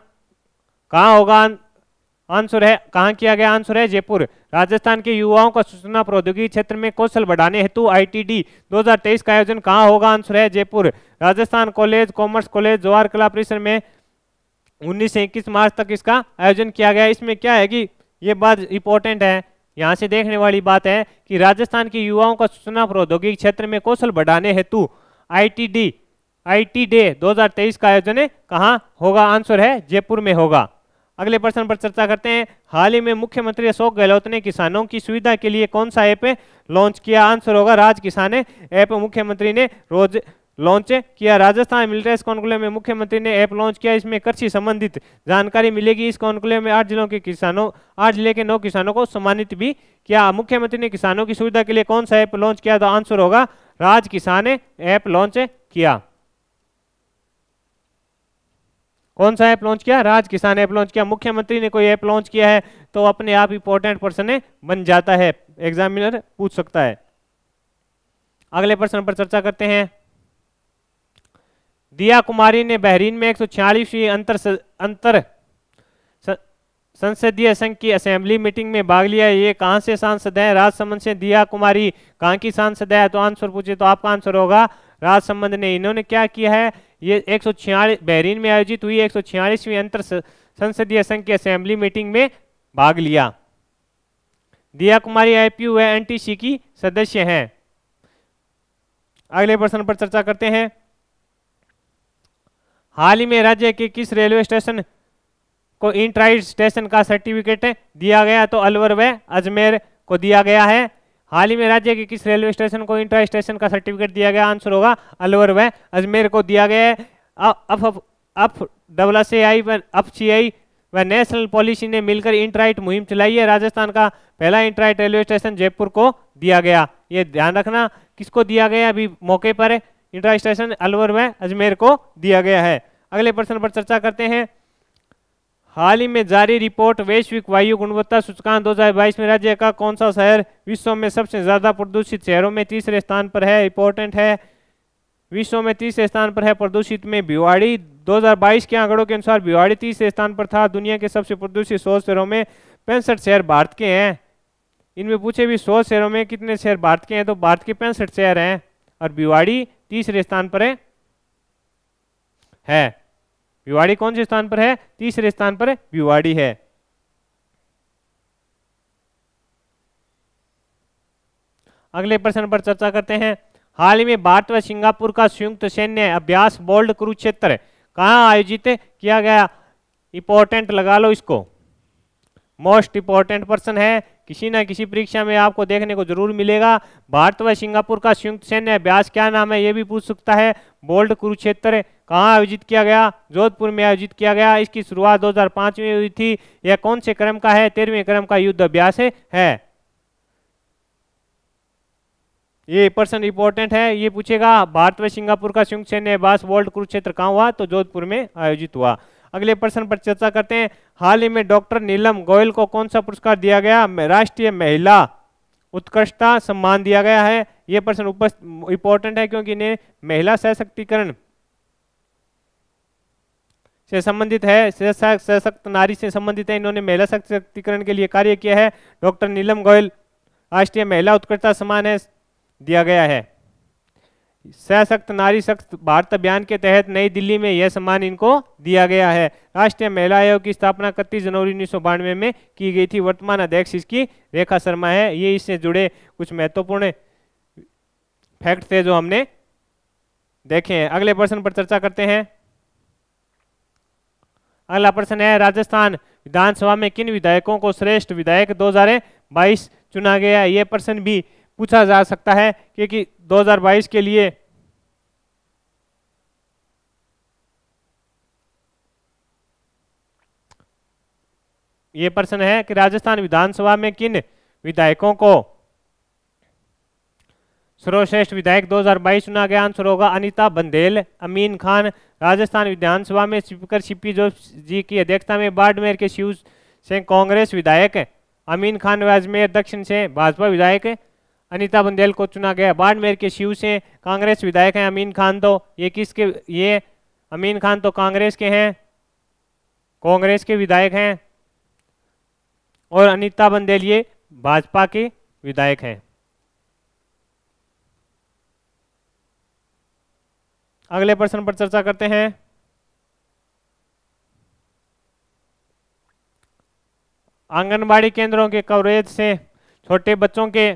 कहाँ होगा आंसर है कहाँ किया गया आंसर है जयपुर राजस्थान के युवाओं का सूचना प्रौद्योगिकी क्षेत्र में कौशल बढ़ाने हेतु आईटीडी 2023 का आयोजन कहाँ होगा आंसर है Jaipur Rajasthan college commerce college Jawahar Kala परिसर में उन्नीस से इक्कीस मार्च तक इसका आयोजन किया गया इसमें क्या है कि ये बात इंपॉर्टेंट है यहाँ से देखने वाली बात है कि राजस्थान के युवाओं का सूचना प्रौद्योगिकी क्षेत्र में कौशल बढ़ाने हेतु आईटीडी आईटी डे 2023 का आयोजन कहाँ होगा आंसर है जयपुर में होगा अगले प्रश्न पर चर्चा करते हैं हाल ही में मुख्यमंत्री अशोक गहलोत ने किसानों की सुविधा के लिए कौन सा ऐप लॉन्च किया आंसर होगा राज किसान ऐप मुख्यमंत्री ने रोज लॉन्च किया राजस्थान मिलिट्रेस कॉन्क्लेव में मुख्यमंत्री ने ऐप लॉन्च किया इसमें कृषि संबंधित जानकारी मिलेगी इस कॉन्क्लेव में आठ जिलों के किसानों आठ जिले के नौ किसानों को सम्मानित भी किया मुख्यमंत्री ने किसानों की सुविधा के लिए कौन सा ऐप लॉन्च किया तो आंसर होगा राज किसान ऐप लॉन्च किया कौन सा ऐप लॉन्च किया राज किसान ऐप लॉन्च किया मुख्यमंत्री ने कोई ऐप लॉन्च किया है तो अपने आप इंपोर्टेंट पर्सन बन जाता है एग्जामिनर पूछ सकता है अगले प्रश्न पर चर्चा करते हैं दिया कुमारी ने बहरीन में एक अंतर स, अंतर संसदीय संघ की असेंबली मीटिंग में भाग लिया ये कहां से सांसद है राजसमंद से दिया कुमारी कहां की सांसद है तो आंसर पूछे तो आपका आंसर होगा राजसमंद ने इन्होंने क्या किया है ये एक सौ बहरीन में आयोजित हुई एक सौ अंतर संसदीय संघ की असेंबली मीटिंग में भाग लिया दिया कुमारी आईपीयू व एनटीसी की सदस्य हैं अगले प्रश्न पर चर्चा करते हैं हाल ही में राज्य के किस रेलवे स्टेशन को इंट्राइड स्टेशन का सर्टिफिकेट दिया गया तो अलवर व अजमेर को दिया गया है हाल ही में राज्य के किस रेलवे स्टेशन को इंट्रा स्टेशन का सर्टिफिकेट दिया गया आंसर होगा अलवर व अजमेर को दिया गया है अफ आई सी आई व नेशनल पॉलिसी ने मिलकर इंट्राइट मुहिम चलाई है राजस्थान का पहला इंट्राइट रेलवे स्टेशन जयपुर को दिया गया ये ध्यान रखना किसको दिया गया अभी मौके पर इंट्रा स्टेशन अलवर व अजमेर को दिया गया है अगले प्रश्न पर चर्चा करते हैं हाल ही में जारी रिपोर्ट वैश्विक वायु गुणवत्ता सूचकांक दो में राज्य का कौन सा शहर विश्व में सबसे ज़्यादा प्रदूषित शहरों में तीसरे स्थान पर है इंपॉर्टेंट है विश्व में तीसरे स्थान पर है प्रदूषित में भिवाड़ी 2022 के आंकड़ों के अनुसार भिवाड़ी तीसरे स्थान पर था दुनिया के सबसे प्रदूषित सौ शहरों में पैंसठ शहर भारत के हैं इनमें पूछे भी सौ शहरों में कितने शहर भारत के हैं तो भारत के पैंसठ शहर हैं और भिवाड़ी तीसरे स्थान पर है भिवाड़ी कौन से स्थान पर है तीसरे स्थान पर भिवाड़ी है अगले प्रश्न पर चर्चा करते हैं हाल ही में भारत व सिंगापुर का संयुक्त सैन्य अभ्यास बोल्ड कुरुक्षेत्र कहां आयोजित किया गया इंपॉर्टेंट लगा लो इसको मोस्ट इंपॉर्टेंट पर्सन है किसी ना किसी परीक्षा में आपको देखने को जरूर मिलेगा भारत व सिंगापुर का संयुक्त सैन्य अभ्यास क्या नाम है ये भी पूछ सकता है बोल्ड कुरुक्षेत्र कहाँ आयोजित किया गया जोधपुर में आयोजित किया गया इसकी शुरुआत 2005 में हुई थी यह कौन से क्रम का है तेरहवें क्रम का युद्ध अभ्यास है ये पर्सन इंपॉर्टेंट है ये पूछेगा भारत व सिंगापुर का संयुक्त सैन्य अभ्यास वर्ल्ड कुरुक्षेत्र कहाँ हुआ तो जोधपुर में आयोजित हुआ अगले प्रश्न पर चर्चा करते हैं हाल ही में डॉक्टर नीलम गोयल को कौन सा पुरस्कार दिया गया राष्ट्रीय महिला उत्कृष्टता सम्मान दिया गया है यह प्रश्न इंपॉर्टेंट है क्योंकि इन्हें महिला सशक्तिकरण से संबंधित है सशक्त नारी से संबंधित है इन्होंने महिला सशक्तिकरण के लिए कार्य किया है डॉक्टर नीलम गोयल राष्ट्रीय महिला उत्कृष्टता सम्मान है दिया गया है सशक्त नारी शक्त भारत अभियान के तहत नई दिल्ली में यह सम्मान इनको दिया गया है राष्ट्रीय महिला आयोग की स्थापना इकतीस जनवरी उन्नीस में की गई थी वर्तमान अध्यक्ष इसकी रेखा शर्मा है ये इससे जुड़े कुछ महत्वपूर्ण फैक्ट थे जो हमने देखे हैं अगले प्रश्न पर चर्चा करते हैं अगला प्रश्न है राजस्थान विधानसभा में किन विधायकों को श्रेष्ठ विधायक दो चुना गया यह प्रश्न भी पूछा जा सकता है क्योंकि 2022 के लिए यह प्रश्न है कि राजस्थान विधानसभा में किन विधायकों को सर्वश्रेष्ठ विधायक 2022 चुना गया आंसर होगा अनिता बंदेल अमीन खान राजस्थान विधानसभा में स्पीकर सीपी जोश जी की अध्यक्षता में बाड़मेर के शिव से कांग्रेस विधायक अमीन खान अजमेर दक्षिण से भाजपा विधायक अनिता बंदेल को चुना गया बाड़मेर के शिव से कांग्रेस विधायक हैं अमीन खान तो ये किसके ये अमीन खान तो कांग्रेस के हैं कांग्रेस के विधायक हैं और अनिता बंदेल ये भाजपा के विधायक हैं अगले प्रश्न पर चर्चा करते हैं आंगनबाड़ी केंद्रों के कवरेज से छोटे बच्चों के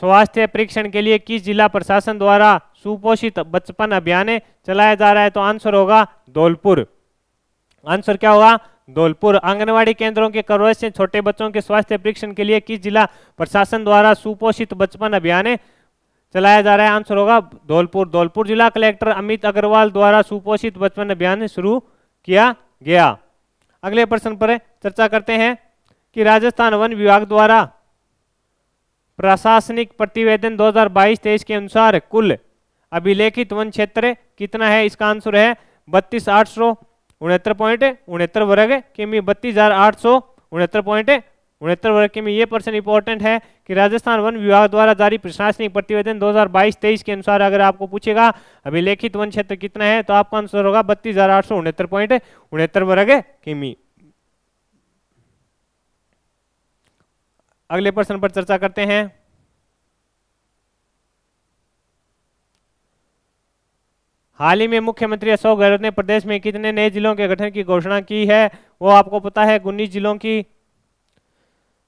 स्वास्थ्य परीक्षण के लिए किस जिला प्रशासन द्वारा सुपोषित बचपन अभियान चलाया जा रहा है तो आंसर होगा धौलपुर आंसर क्या होगा धौलपुर आंगनवाड़ी केंद्रों के कवरेज से छोटे बच्चों के स्वास्थ्य परीक्षण के लिए किस जिला प्रशासन द्वारा सुपोषित बचपन अभियान चलाया जा रहा है आंसर होगा धौलपुर धौलपुर जिला कलेक्टर अमित अग्रवाल द्वारा सुपोषित बचपन अभियान शुरू किया गया अगले प्रश्न पर चर्चा करते हैं कि राजस्थान वन विभाग द्वारा प्रशासनिक प्रतिवेदन 2022-23 के अनुसार कुल अभिलेखित वन क्षेत्र कितना है इसका आंसर है बत्तीस आठ सौ उनहत्तर पॉइंट उनहत्तर वर्ग किमी बत्तीस हजार आठ सौ उनहत्तर पॉइंट उनहत्तर वर्ग किमी ये पर्सन इंपॉर्टेंट है कि राजस्थान वन विभाग द्वारा जारी प्रशासनिक प्रतिवेदन 2022-23 के अनुसार अगर आपको पूछेगा अभिलेखित वन क्षेत्र कितना है तो आपका आंसर होगा बत्तीस हजार आठ सौ उनहत्तर पॉइंट उनहत्तर वर्ग किमी अगले प्रश्न पर चर्चा करते हैं हाल ही में मुख्यमंत्री अशोक गहलोत ने प्रदेश में कितने नए जिलों के गठन की घोषणा की है वो आपको पता है उन्नीस जिलों की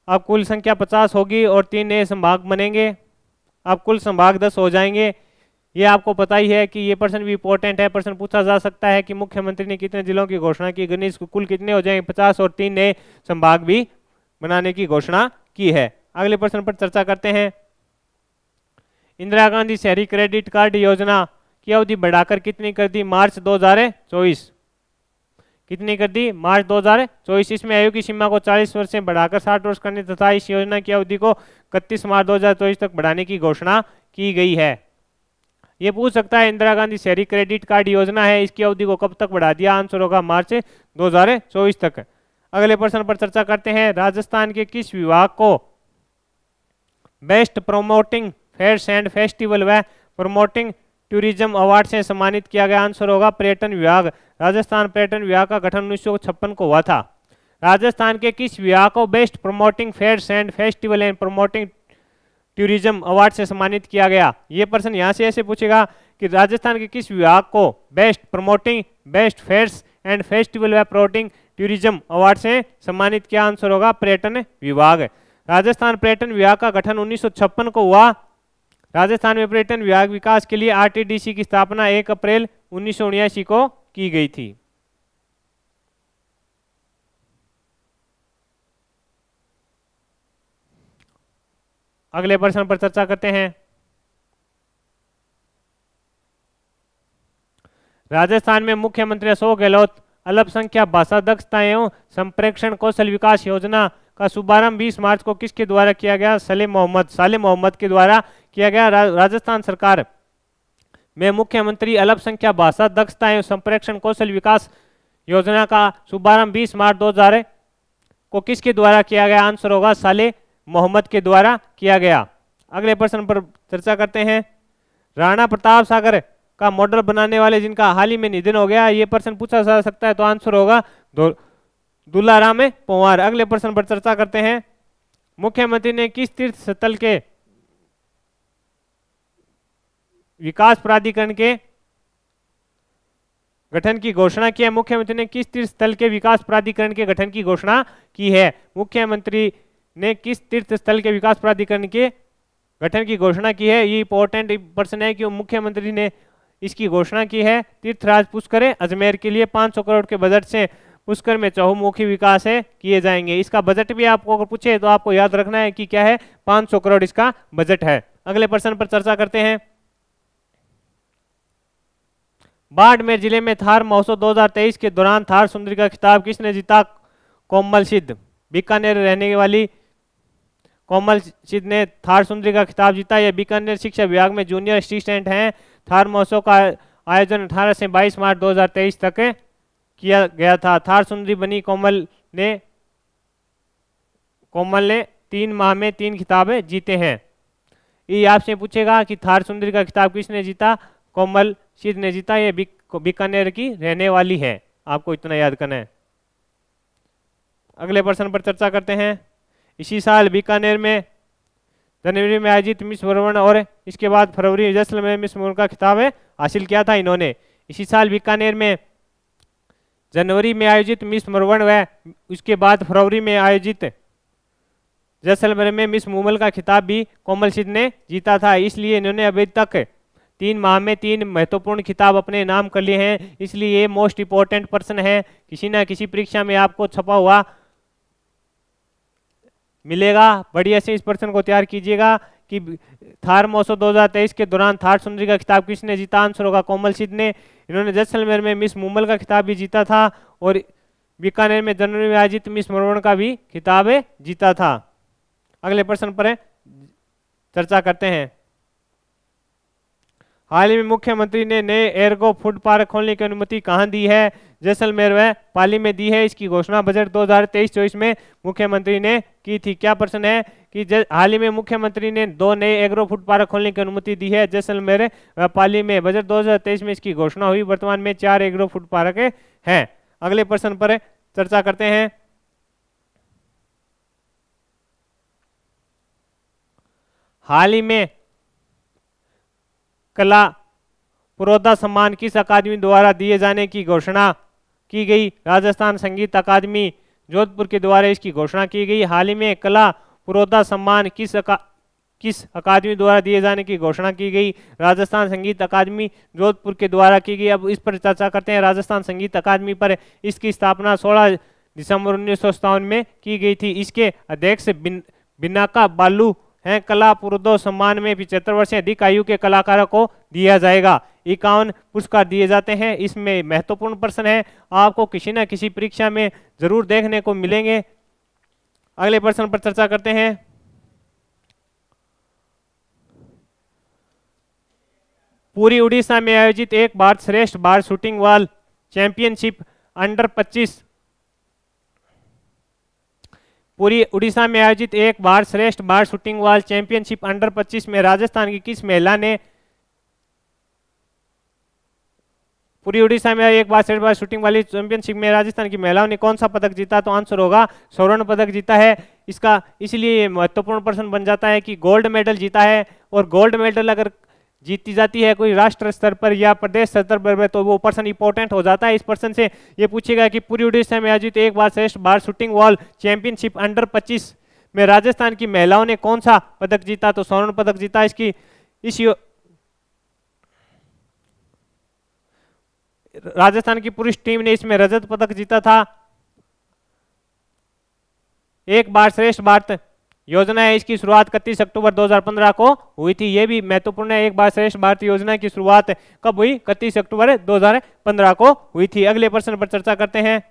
अब कुल संख्या पचास होगी और तीन नए संभाग बनेंगे अब कुल संभाग दस हो जाएंगे ये आपको पता ही है कि ये प्रश्न भी इंपॉर्टेंट है प्रश्न पूछा जा सकता है कि मुख्यमंत्री ने कितने जिलों की घोषणा की गणेश कुल कितने हो जाएंगे पचास और तीन नए संभाग भी बनाने की घोषणा की है अगले प्रश्न पर चर्चा करते हैं इंदिरा गांधी शहरी क्रेडिट कार्ड योजना की अवधि बढ़ाकर कितनी कर दी मार्च 2024 कितनी कर दी मार्च 2024 इसमें आयु की सीमा को 40 वर्ष से बढ़ाकर 60 वर्ष करने तथा इस योजना की अवधि को इकतीस मार्च 2024 तक बढ़ाने की घोषणा की गई है ये पूछ सकता है इंदिरा गांधी शहरी क्रेडिट कार्ड योजना है इसकी अवधि को कब तक बढ़ा दिया आंसर होगा मार्च दो तक अगले प्रश्न पर चर्चा करते हैं राजस्थान के किस विभाग को best promoting fairs and festival व प्रोमोटिंग टूरिज्म अवार्ड से सम्मानित किया गया आंसर होगा पर्यटन विभाग राजस्थान पर्यटन विभाग का गठन उन्नीस को हुआ था राजस्थान के किस विभाग को best promoting fairs and festival and promoting tourism award से सम्मानित किया गया ये प्रश्न यहाँ से ऐसे पूछेगा कि राजस्थान के किस विभाग को best promoting best fairs and festival व प्रोमोटिंग टूरिज्म अवार्ड से सम्मानित क्या आंसर होगा पर्यटन विभाग राजस्थान पर्यटन विभाग का गठन उन्नीस को हुआ राजस्थान में पर्यटन विभाग विकास के लिए आरटीडीसी की स्थापना एक अप्रैल उन्नीस को की गई थी अगले प्रश्न पर चर्चा करते हैं राजस्थान में मुख्यमंत्री अशोक गहलोत अल्पसंख्या भाषा दक्षता एवं संप्रेक्षण कौशल विकास योजना का शुभारंभ 20 मार्च को किसके द्वारा किया गया सलीम मोहम्मद साले मोहम्मद के द्वारा किया गया राजस्थान सरकार में मुख्यमंत्री अल्पसंख्या भाषा दक्षता एवं संप्रेक्षण कौशल विकास योजना का शुभारंभ बीस मार्च दो को किसके द्वारा किया गया आंसर होगा साले मोहम्मद के द्वारा किया गया अगले प्रश्न पर चर्चा करते हैं राणा प्रताप सागर का मॉडल बनाने वाले जिनका हाल ही में निधन हो गया ये प्रश्न पूछा जा सकता है तो आंसर होगा दुलाराम पंवार अगले प्रश्न पर चर्चा करते हैं मुख्यमंत्री ने किस तीर्थ स्थल के विकास प्राधिकरण के गठन की घोषणा की है मुख्यमंत्री ने किस तीर्थ स्थल के विकास प्राधिकरण के गठन की घोषणा की है मुख्यमंत्री ने किस तीर्थ स्थल के विकास प्राधिकरण के गठन की घोषणा की है ये इंपॉर्टेंट प्रश्न है कि मुख्यमंत्री ने इसकी घोषणा की है तीर्थराज पुष्कर अजमेर के लिए 500 करोड़ के बजट से पुष्कर में चहुमुखी विकास है किए जाएंगे इसका बजट भी आपको अगर पूछे तो आपको याद रखना है कि क्या है 500 करोड़ इसका बजट है अगले प्रश्न पर चर्चा करते हैं बाड़मेर जिले में थार महोत्सव 2023 के दौरान थार सुंदरी का खिताब किसने जीता कोमल सिद्ध बीकानेर रहने वाली कोमल सिद्ध ने थार सुंदरी का खिताब जीता यह बीकानेर शिक्षा विभाग में जूनियर असिस्टेंट हैं थार महोत्सव का आयोजन 18 से 22 मार्च 2023 तक किया गया था थार सुंदरी बनी कोमल ने कोमल ने तीन माह में तीन किताबें जीते हैं ये आपसे पूछेगा कि थार सुंदरी का किताब किसने जीता कोमल सिद्ध ने जीता ये बीकानेर की रहने वाली है आपको इतना याद करना है अगले प्रश्न पर चर्चा करते हैं इसी साल बीकानेर में जनवरी में आयोजित मिस वर्वण और इसके बाद फरवरी जश्न में मिस वर्मन का खिताब हासिल किया था इन्होंने इसी साल बीकानेर में जनवरी में आयोजित मिस मरवण व उसके बाद फरवरी में आयोजित जैसलमेर में मिस मुमल का खिताब भी कोमल सिद्ध ने जीता था इसलिए इन्होंने अभी तक तीन माह में तीन महत्वपूर्ण खिताब अपने नाम कर लिए हैं इसलिए ये मोस्ट इंपॉर्टेंट पर्सन है किसी ना किसी परीक्षा में आपको छपा हुआ मिलेगा बढ़िया से इस प्रश्न को तैयार कीजिएगा कि थार महोत्सव दो के दौरान थार सुंदरी का खिताब किसने जीता आंसर होगा कोमल सिद्ध ने इन्होंने जैसलमेर में मिस मुमल का खिताब भी जीता था और बीकानेर में जनवरी में आयोजित मिस मरवण का भी खिताब जीता था अगले प्रश्न पर चर्चा करते हैं हाल ही में मुख्यमंत्री ने नए एयरगो फूड पार्क खोलने की अनुमति कहाँ दी है जैसलमेर व पाली में दी है इसकी घोषणा बजट 2023-24 में मुख्यमंत्री ने की थी क्या प्रश्न है कि हाल ही में मुख्यमंत्री ने दो नए एग्रो फूड पार्क खोलने की अनुमति दी है जैसलमेर व पाली में बजट 2023 में इसकी घोषणा हुई वर्तमान में चार एग्रो फूड पार्क हैं अगले प्रश्न पर चर्चा करते हैं हाल ही में कला पुरोधा सम्मान किस अकादमी द्वारा दिए जाने की घोषणा की गई राजस्थान संगीत अकादमी जोधपुर के द्वारा इसकी घोषणा की गई हाल ही में कला पुरोधा सम्मान किस अका किस अकादमी द्वारा दिए जाने की घोषणा की गई राजस्थान संगीत अकादमी जोधपुर के द्वारा की गई अब इस पर चर्चा करते हैं राजस्थान संगीत अकादमी पर इसकी स्थापना 16 दिसंबर उन्नीस में की गई थी इसके अध्यक्ष बिन, बिनाका बालू हैं कला पुरुदो सम्मान में पिछहत्तर वर्ष से अधिक आयु के कलाकारों को दिया जाएगा इक्यावन पुरस्कार दिए जाते हैं इसमें महत्वपूर्ण प्रश्न है आपको किसी न किसी परीक्षा में जरूर देखने को मिलेंगे अगले प्रश्न पर चर्चा करते हैं पूरी उड़ीसा में आयोजित एक बार श्रेष्ठ बार shooting wall championship under Puri Orissa में आयोजित एक बार श्रेष्ठ बार शूटिंग वॉल चैंपियनशिप अंडर 25 में राजस्थान की किस महिला ने पूरी उड़ीसा में एक बार श्रेष्ठ बार शूटिंग वाली चैंपियनशिप में राजस्थान की महिलाओं ने कौन सा पदक जीता तो आंसर होगा स्वर्ण पदक जीता है इसका इसलिए महत्वपूर्ण प्रश्न बन जाता है कि गोल्ड मेडल जीता है और गोल्ड मेडल अगर जीती जाती है कोई राष्ट्र स्तर पर या प्रदेश स्तर पर तो वो पर्सन इंपॉर्टेंट हो जाता है इस पर्सन से ये पूछेगा कि पूरी उड़ीसा में आयोजित एक बार श्रेष्ठ बार शूटिंग वॉल चैंपियनशिप अंडर पच्चीस में राजस्थान की महिलाओं ने कौन सा पदक जीता तो स्वर्ण पदक जीता इसकी इस राजस्थान की पुरुष टीम ने इसमें रजत पदक जीता था एक बार श्रेष्ठ भारत योजना है इसकी शुरुआत इकतीस अक्टूबर 2015 को हुई थी ये भी महत्वपूर्ण है एक बार श्रेष्ठ भारतीय योजना की शुरुआत कब हुई इकतीस अक्टूबर 2015 को हुई थी अगले प्रश्न पर चर्चा करते हैं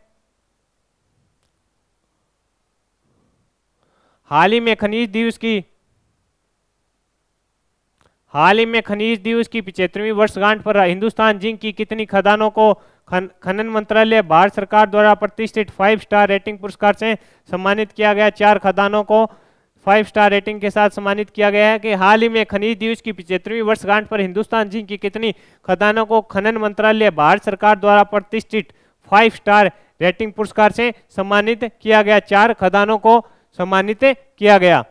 हाल ही में खनिज दिवस की हाल ही में खनिज दिवस की पिछहत्तरवीं वर्षगांठ पर हिंदुस्तान जिंक की कितनी खदानों को खन, खनन मंत्रालय भारत सरकार द्वारा प्रतिष्ठित फाइव स्टार रेटिंग पुरस्कार से सम्मानित किया गया चार खदानों को फाइव स्टार रेटिंग के साथ सम्मानित किया गया है कि हाल ही में खनिज दिवस की पिछहत्तरवीं वर्षगांठ पर हिंदुस्तान जिंक की कितनी खदानों को खनन मंत्रालय भारत सरकार द्वारा प्रतिष्ठित फाइव स्टार रेटिंग पुरस्कार से सम्मानित किया गया चार खदानों को सम्मानित किया गया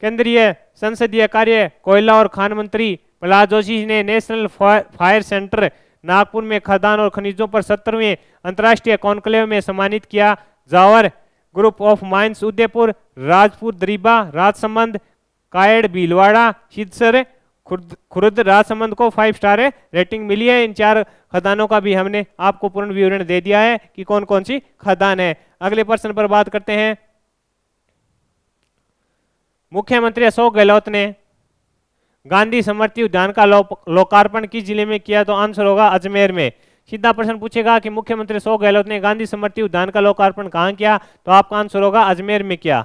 केंद्रीय संसदीय कार्य कोयला और खान मंत्री प्रहलाद जोशी ने नेशनल फायर सेंटर नागपुर में खदान और खनिजों पर सत्तरवें अंतर्राष्ट्रीय कॉन्क्लेव में सम्मानित किया Zawar group of mines Udaipur Rajpur Dariba Rajsamand Kayad Bhilwara Chhidsar Khurd Khurd Rajsamand को फाइव स्टार रेटिंग मिली है इन चार खदानों का भी हमने आपको पूर्ण विवरण दे दिया है कि कौन कौन सी खदान है अगले प्रश्न पर बात करते हैं मुख्यमंत्री अशोक गहलोत ने गांधी समर्थी उद्यान का लो, लोकार्पण किस जिले में किया तो आंसर होगा अजमेर में सीधा प्रश्न पूछेगा कि मुख्यमंत्री अशोक गहलोत ने गांधी समर्थी उद्यान का लोकार्पण कहां किया तो आपका आंसर होगा अजमेर में किया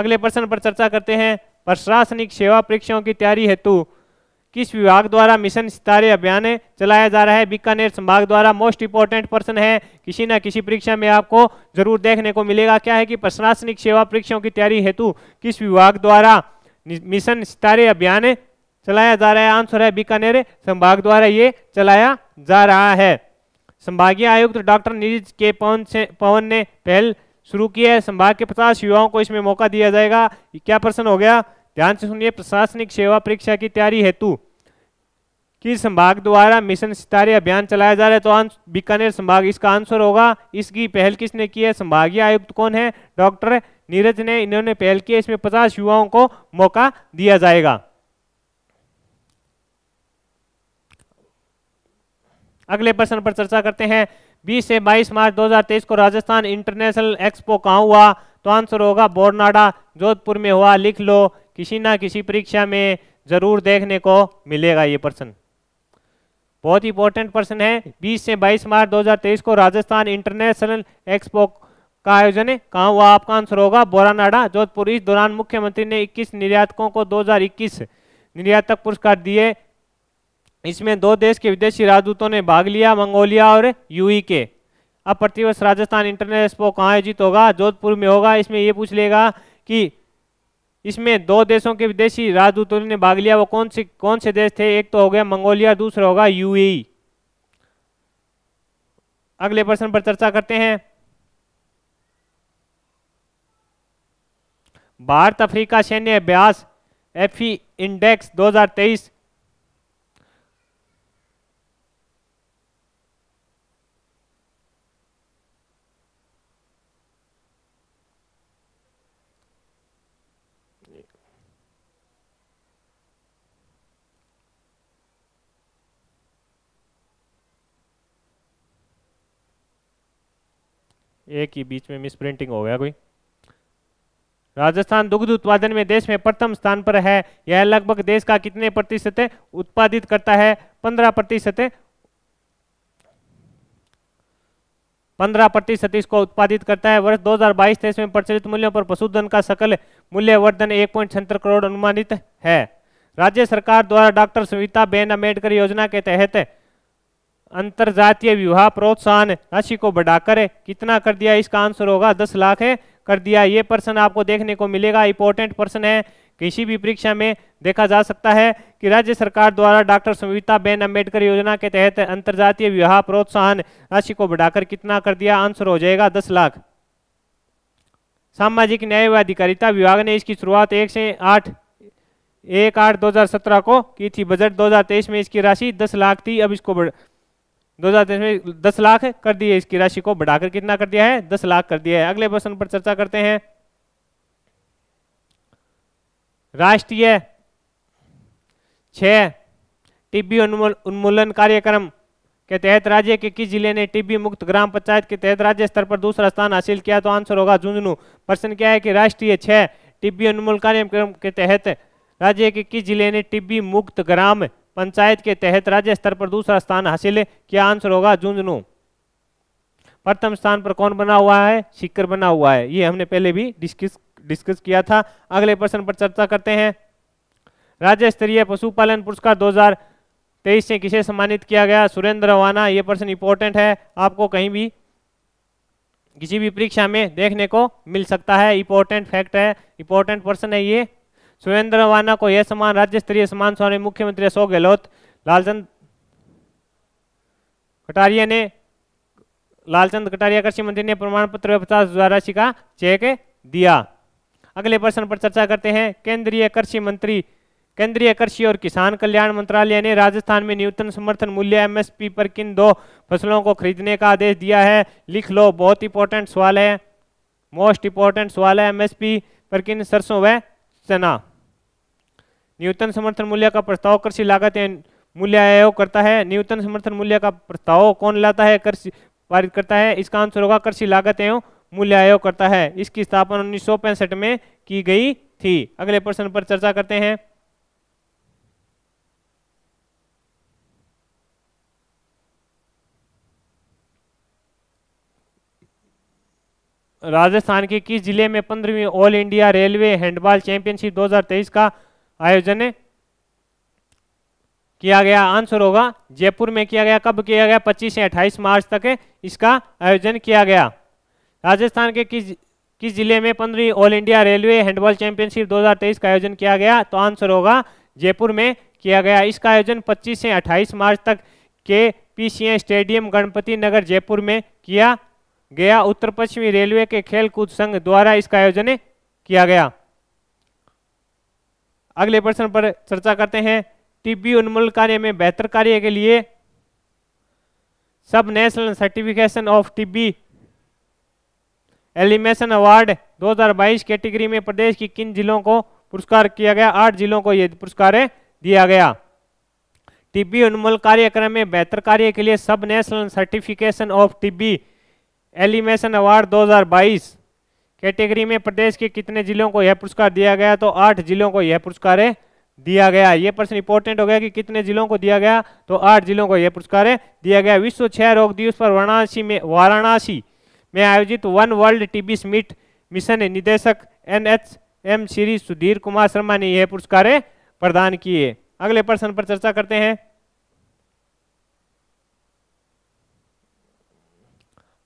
अगले प्रश्न पर चर्चा करते हैं प्रशासनिक सेवा परीक्षाओं की तैयारी हेतु किस विभाग द्वारा मिशन सितारे अभियान चलाया जा रहा है बीकानेर संभाग द्वारा मोस्ट इंपोर्टेंट पर्सन है किसी ना किसी परीक्षा में आपको जरूर देखने को मिलेगा क्या है कि प्रशासनिक सेवा परीक्षाओं की तैयारी हेतु किस विभाग द्वारा मिशन सितारे अभियान चलाया जा रहा है आंसर है बीकानेर संभाग द्वारा ये चलाया जा रहा है संभागीय आयुक्त डॉक्टर नीरज के पवन से पवन ने पहल शुरू की है संभाग के पचास युवाओं को इसमें मौका दिया जाएगा क्या प्रश्न हो गया ध्यान से सुनिए प्रशासनिक सेवा परीक्षा की तैयारी हेतु कि संभाग द्वारा मिशन सितारे अभियान चलाया जा रहा है तो बीकानेर संभाग इसका आंसर होगा इसकी पहल किसने की है संभागीय आयुक्त कौन है डॉक्टर नीरज ने इन्होंने पहल की है इसमें पचास युवाओं को मौका दिया जाएगा अगले प्रश्न पर चर्चा करते हैं 20 से 22 मार्च 2023 को राजस्थान इंटरनेशनल एक्सपो कहाँ हुआ तो आंसर होगा बोरनाडा जोधपुर में हुआ लिख लो किसी ना किसी परीक्षा में जरूर देखने को मिलेगा ये प्रश्न बहुत इंपॉर्टेंट प्रश्न है 20 से 22 मार्च 2023 को राजस्थान इंटरनेशनल एक्सपो का आयोजन कहाँ हुआ आपका आंसर होगा बोरानाडा जोधपुर इस दौरान मुख्यमंत्री ने इक्कीस निर्यातकों को दो निर्यातक पुरस्कार दिए इसमें दो देश के विदेशी राजदूतों ने भाग लिया मंगोलिया और यूई के अब प्रतिवर्ष राजस्थान इंटरनेशनल एक्सपो कहाँ आयोजित होगा जोधपुर में होगा इसमें ये पूछ लेगा कि इसमें दो देशों के विदेशी राजदूतों ने भाग लिया वो कौन से कौन से देश थे एक तो हो गया मंगोलिया दूसरा होगा यूएई अगले प्रश्न पर चर्चा करते हैं भारत अफ्रीका सैन्य अभ्यास एफी इंडेक्स एक ही बीच में मिस प्रिंटिंग हो गया कोई राजस्थान दुग्ध उत्पादन में देश में प्रथम स्थान पर है यह लगभग देश का कितने प्रतिशत उत्पादित करता है पंद्रह प्रतिशत पंद्रह प्रतिशत इसको उत्पादित करता है वर्ष 2022 हजार बाईस में प्रचलित मूल्यों पर पशुधन का सकल मूल्य वर्धन एक करोड़ अनुमानित है राज्य सरकार द्वारा डॉक्टर सविता बेन अम्बेडकर योजना के तहत अंतरजातीय विवाह प्रोत्साहन राशि को बढ़ाकर कितना कर दिया इसका आंसर होगा दस लाख है कर दिया ये प्रश्न आपको देखने को मिलेगा इंपॉर्टेंट प्रश्न है किसी भी परीक्षा में देखा जा सकता है कि राज्य सरकार द्वारा डॉक्टर संविता बेन अम्बेडकर योजना के तहत अंतरजातीय विवाह प्रोत्साहन राशि को बढ़ाकर कितना कर दिया आंसर हो जाएगा दस लाख सामाजिक न्याय व अधिकारिता विभाग ने इसकी शुरुआत एक से आठ एक आठ दो हजार सत्रह को की थी बजट दो हजार तेईस में इसकी राशि दस लाख थी अब इसको बढ़ दो हजार तेईस में दस लाख कर दिए इसकी राशि को बढ़ाकर कितना कर दिया है दस लाख कर दिया है अगले प्रश्न पर चर्चा करते हैं राष्ट्रीय छह टीबी उन्मूलन कार्यक्रम के तहत राज्य के किस जिले ने टीबी मुक्त ग्राम पंचायत के तहत राज्य स्तर पर दूसरा स्थान हासिल किया तो आंसर होगा झुंझुनू प्रश्न क्या है कि राष्ट्रीय छह टीबी उन्मूलन कार्यक्रम के तहत राज्य के किस जिले ने टीबी मुक्त ग्राम पंचायत के तहत राज्य स्तर पर दूसरा स्थान हासिल क्या आंसर होगा झुंझुनू प्रथम स्थान पर कौन बना हुआ है सीकर बना हुआ है ये हमने पहले भी डिस्कस डिस्कस किया था अगले प्रश्न पर चर्चा करते हैं राज्य स्तरीय पशुपालन पुरस्कार 2023 से किसे सम्मानित किया गया सुरेंद्र रवाना ये प्रश्न इंपॉर्टेंट है आपको कहीं भी किसी भी परीक्षा में देखने को मिल सकता है इंपॉर्टेंट फैक्ट है इंपॉर्टेंट पर्सन है ये सुरेंद्र वाना को यह सम्मान राज्य स्तरीय सम्मान स्वामी मुख्यमंत्री अशोक गहलोत लालचंद कटारिया ने लालचंद कटारिया कृषि मंत्री ने प्रमाण पत्र पचास हजार राशि का चेक दिया अगले प्रश्न पर चर्चा करते हैं केंद्रीय कृषि मंत्री केंद्रीय कृषि और किसान कल्याण मंत्रालय ने राजस्थान में न्यूनतम समर्थन मूल्य एमएसपी पर किन दो फसलों को खरीदने का आदेश दिया है लिख लो बहुत इंपॉर्टेंट सवाल है मोस्ट इंपॉर्टेंट सवाल है एमएसपी पर किन सरसों व सना न्यूनतम समर्थन मूल्य का प्रस्ताव कृषि लागत मूल्य आयोग करता है न्यूनतम समर्थन मूल्य का प्रस्ताव कौन लाता है कृषि पारित करता है इसका आंसर होगा कृषि लागत एवं मूल्य आयोग करता है इसकी स्थापना उन्नीस में की गई थी अगले प्रश्न पर चर्चा करते हैं राजस्थान के किस जिले में पंद्रहवीं all India railway handball championship 2023 का आयोजन किया गया आंसर होगा जयपुर में किया गया कब किया गया 25 से 28 मार्च तक इसका आयोजन किया गया राजस्थान के किस किस जिले में पंद्रहवीं all India railway handball championship 2023 का आयोजन किया गया तो आंसर होगा जयपुर में किया गया इसका आयोजन 25 से 28 मार्च तक के पीसीए स्टेडियम गणपति नगर जयपुर में किया गया उत्तर पश्चिमी रेलवे के खेलकूद संघ द्वारा इसका आयोजन किया गया अगले प्रश्न पर चर्चा करते हैं टीबी उन्मूलन कार्य में बेहतर कार्य के लिए sub national certification of TB elimination award 2022 category में प्रदेश की किन जिलों को पुरस्कार किया गया आठ जिलों को यह पुरस्कार दिया गया टीबी उन्मूलन कार्यक्रम में बेहतर कार्य के लिए sub national certification of TB elimination award 2022 category में प्रदेश के कितने जिलों को यह पुरस्कार दिया गया तो आठ जिलों को यह पुरस्कार दिया गया ये प्रश्न इंपॉर्टेंट हो गया कि कितने जिलों को दिया गया तो आठ जिलों को यह पुरस्कार दिया गया विश्व क्षय रोग दिवस पर वाराणसी में वाराणसी में आयोजित one world TB summit mission निदेशक N H M Shri Sudhir Kumar Sharma ने यह पुरस्कार प्रदान किए अगले प्रश्न पर चर्चा करते हैं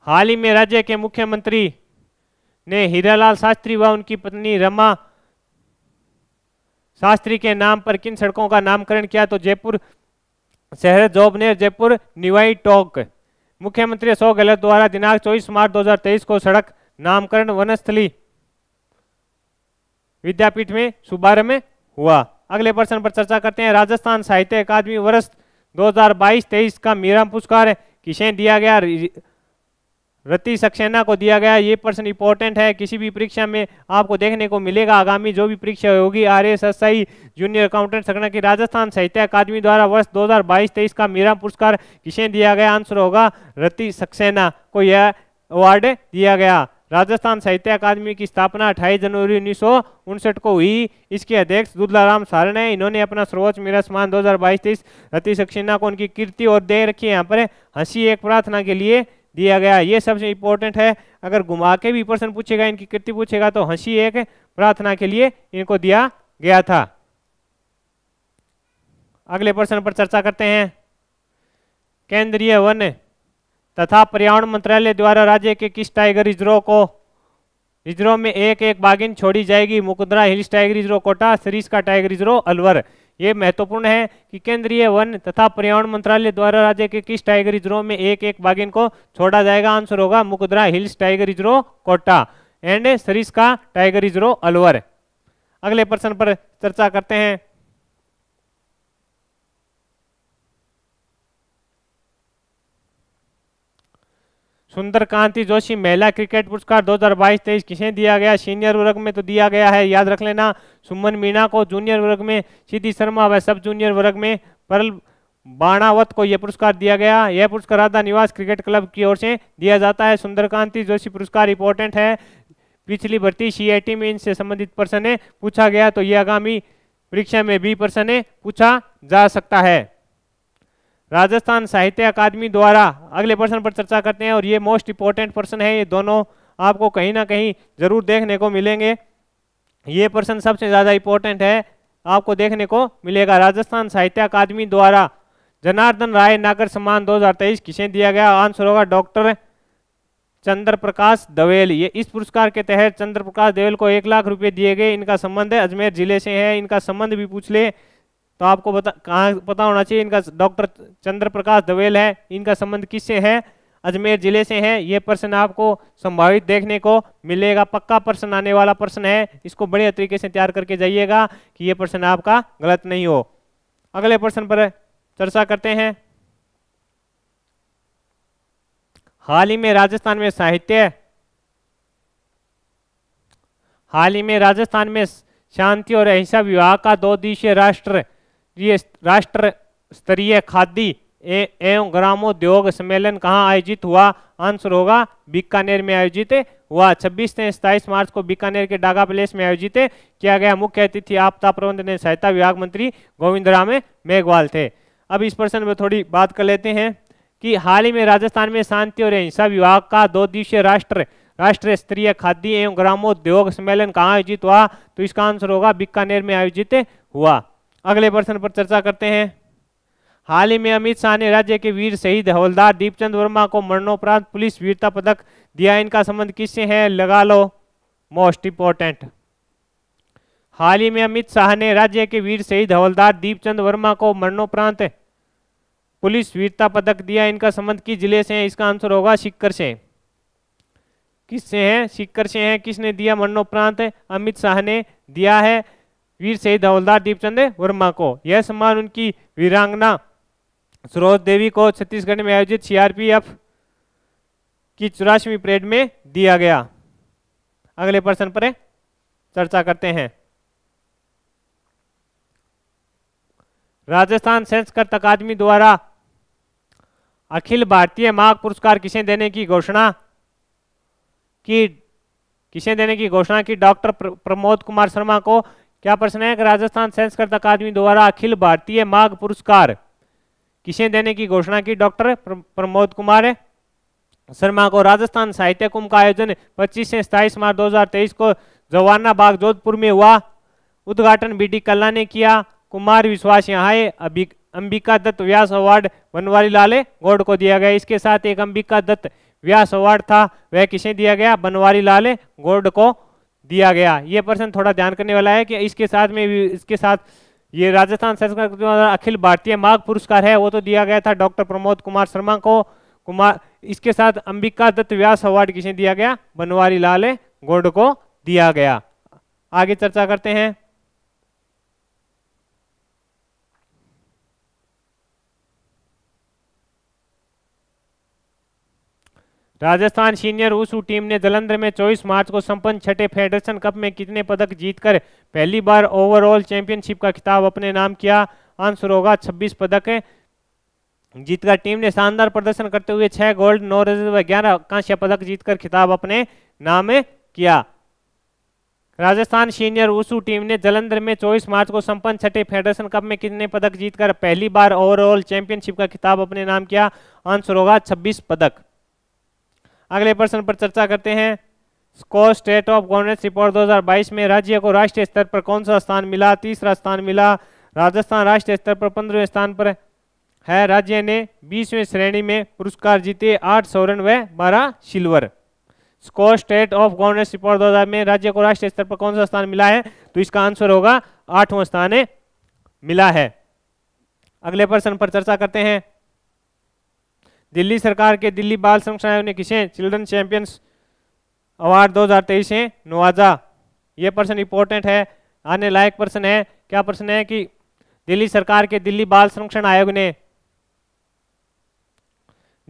हाल ही में राज्य के मुख्यमंत्री ने हीरालाल शास्त्री व उनकी पत्नी रमा शास्त्री के नाम पर किन सड़कों का नामकरण किया तो जयपुर शहर जोबनेर जयपुर निवाई टोक मुख्यमंत्री अशोक गहलोत द्वारा दिनांक 24 मार्च 2023 को सड़क नामकरण वनस्थली विद्यापीठ में शुभारंभ हुआ अगले प्रश्न पर चर्चा करते हैं राजस्थान साहित्य अकादमी वर्ष 2022-23 का मीरा पुरस्कार किसे दिया गया रति सक्सेना को दिया गया ये प्रश्न इंपॉर्टेंट है किसी भी परीक्षा में आपको देखने को मिलेगा आगामी जो भी परीक्षा होगी R S S I junior accountant सकना की राजस्थान साहित्य अकादमी द्वारा वर्ष 2022-23 का मीरा पुरस्कार किसे दिया गया आंसर होगा रति सक्सेना को यह अवार्ड दिया गया राजस्थान साहित्य अकादमी की स्थापना अट्ठाईस जनवरी उन्नीस को हुई इसके अध्यक्ष दुर्लाराम है इन्होंने अपना सर्वोच्च मेरा सम्मान दो हजार बाईस तेईस रति सक्सेना को उनकी कीर्ति और दे रखी है यहाँ पर हंसी एक प्रार्थना के लिए दिया गया ये सबसे इंपॉर्टेंट है अगर घुमा के भी प्रश्न पूछेगा इनकी कृति पूछेगा तो हंसी एक प्रार्थना के लिए इनको दिया गया था अगले प्रश्न पर चर्चा करते हैं केंद्रीय वन तथा पर्यावरण मंत्रालय द्वारा राज्य के किस टाइगर रिजर्व को रिजर्व में एक एक बागिन छोड़ी जाएगी Mukundra hills tiger reserve Kota Sariska tiger reserve Alwar ये महत्वपूर्ण है कि केंद्रीय वन तथा पर्यावरण मंत्रालय द्वारा राज्य के किस टाइगर रिजर्व में एक एक बागिन को छोड़ा जाएगा आंसर होगा Mukundra hills tiger reserve Kota and Sariska tiger reserve Alwar अगले प्रश्न पर चर्चा करते हैं सुंदर कांति जोशी महिला क्रिकेट पुरस्कार 2022-23 किसे दिया गया सीनियर वर्ग में तो दिया गया है याद रख लेना सुमन मीणा को जूनियर वर्ग में सिद्धि शर्मा व सब जूनियर वर्ग में परल बाणावत को यह पुरस्कार दिया गया यह पुरस्कार राधा निवास क्रिकेट क्लब की ओर से दिया जाता है सुंदरकांति जोशी पुरस्कार इंपॉर्टेंट है पिछली भर्ती सी में इनसे संबंधित प्रश्न पूछा गया तो यह आगामी परीक्षा में भी प्रश्न पूछा जा सकता है राजस्थान साहित्य अकादमी द्वारा अगले पर्सन पर चर्चा करते हैं और ये मोस्ट इंपॉर्टेंट पर्सन है ये दोनों आपको कहीं ना कहीं जरूर देखने को मिलेंगे ये पर्सन सबसे ज़्यादा इंपॉर्टेंट है आपको देखने को मिलेगा राजस्थान साहित्य अकादमी द्वारा जनार्दन राय नागर सम्मान 2023 किसे दिया गया आंसर होगा डॉक्टर चंद्र प्रकाश दवेल ये इस पुरस्कार के तहत चंद्र प्रकाश दवेल को एक लाख रुपए दिए गए इनका संबंध अजमेर जिले से है इनका संबंध भी पूछ ले तो आपको बता कहाँ पता होना चाहिए इनका डॉक्टर चंद्र प्रकाश दवेल है इनका संबंध किससे है अजमेर जिले से है ये प्रश्न आपको संभावित देखने को मिलेगा पक्का प्रश्न आने वाला प्रश्न है इसको बढ़िया तरीके से तैयार करके जाइएगा कि ये प्रश्न आपका गलत नहीं हो अगले प्रश्न पर चर्चा करते हैं हाल ही में राजस्थान में साहित्य हाल ही में राजस्थान में शांति और अहिंसा विवाह का दो दिवसीय राष्ट्र राष्ट्रीय राष्ट्र स्तरीय खादी एवं ग्रामोद्योग सम्मेलन कहाँ आयोजित हुआ आंसर होगा बीकानेर में आयोजित हुआ 26 से 27 मार्च को बीकानेर के डागा प्लेस में आयोजित किया गया मुख्य अतिथि आपदा प्रबंधन सहायता विभाग मंत्री गोविंद राम मेघवाल थे अब इस प्रश्न में थोड़ी बात कर लेते हैं कि हाल ही में राजस्थान में शांति और अहिंसा विभाग का दो दिवसीय राष्ट्र राष्ट्रीय स्तरीय खाद्य एवं ग्रामोद्योग सम्मेलन कहाँ आयोजित हुआ तो इसका आंसर होगा बीकानेर में आयोजित हुआ अगले प्रश्न पर चर्चा करते हैं हाल ही में अमित शाह ने राज्य के वीर शहीद हवलदार दीपचंद वर्मा को मरणोपरांत पुलिस वीरता पदक दिया इनका संबंध किससे है लगा लो मोस्ट इम्पोर्टेंट हाल ही में अमित शाह ने राज्य के वीर शहीद हवलदार दीपचंद वर्मा को मरणोपरांत पुलिस वीरता पदक दिया इनका संबंध किस जिले से है इसका आंसर होगा सिक्कर से किससे हैं सिक्कर से हैं किसने दिया मरणोपरांत अमित शाह ने दिया है वीर शहीद हवलदार दीपचंद वर्मा को यह सम्मान उनकी वीरांगना सरोज देवी को छत्तीसगढ़ में आयोजित सीआरपीएफ की चौरासवीं परेड में दिया गया अगले प्रश्न पर चर्चा करते हैं राजस्थान संस्कृत अकादमी द्वारा अखिल भारतीय माघ पुरस्कार किसे देने की घोषणा की किसे देने की घोषणा की डॉक्टर प्रमोद कुमार शर्मा को क्या प्रश्न है राजस्थान संस्कृत अकादमी द्वारा अखिल भारतीय माघ पुरस्कार किसे देने की घोषणा की डॉक्टर प्रमोद कुमार शर्मा को राजस्थान साहित्य कुंभ का आयोजन 25 से 27 मार्च 2023 को जवाना बाग जोधपुर में हुआ उद्घाटन बीडी कल्ला ने किया कुमार विश्वास यहाँ अंबिका दत्त व्यास अवार्ड बनवारी लाले गौड़ को दिया गया इसके साथ एक अंबिका दत्त व्यास अवार्ड था वह किसे दिया गया बनवारी लाले गौड़ को दिया गया ये प्रश्न थोड़ा ध्यान करने वाला है कि इसके साथ में इसके साथ ये राजस्थान सरकार अखिल भारतीय माघ पुरस्कार है वो तो दिया गया था डॉक्टर प्रमोद कुमार शर्मा को कुमार इसके साथ अंबिका दत्त व्यास अवार्ड किसे दिया गया बनवारी लाल गोड को दिया गया आगे चर्चा करते हैं राजस्थान सीनियर ऊसू टीम ने जलंधर में 24 मार्च को संपन्न छठे फेडरेशन कप में कितने पदक जीतकर पहली बार ओवरऑल चैंपियनशिप का खिताब अपने नाम किया आंसर होगा 26 पदक जीतकर टीम ने शानदार प्रदर्शन करते हुए छह गोल्ड नौ रजत व ग्यारह कांस्य पदक जीतकर खिताब अपने नाम किया राजस्थान सीनियर ऊसू टीम ने जलंधर में 24 मार्च को संपन्न छठे फेडरेशन कप में कितने पदक जीतकर पहली बार ओवरऑल चैंपियनशिप का खिताब अपने नाम किया आंसर होगा 26 पदक अगले प्रश्न पर चर्चा करते हैं Skoch state of governance report 2022 में राज्य को राष्ट्रीय स्तर पर कौन सा स्थान मिला तीसरा स्थान मिला राजस्थान राष्ट्रीय स्तर पर पंद्रहवें स्थान पर है राज्य ने बीसवें श्रेणी में पुरस्कार जीते आठ सौरन व बारह silver Skoch state of governance report दो में राज्य को राष्ट्रीय स्तर पर कौन सा स्थान मिला है तो इसका आंसर होगा आठवां स्थान मिला है अगले प्रश्न पर चर्चा करते हैं दिल्ली सरकार के दिल्ली बाल संरक्षण आयोग ने किसे चिल्ड्रन चैंपियंस अवार्ड 2023 से नवाजा ये पर्सन इंपॉर्टेंट है आने लायक पर्सन है क्या पर्सन है कि दिल्ली सरकार के दिल्ली बाल संरक्षण आयोग ने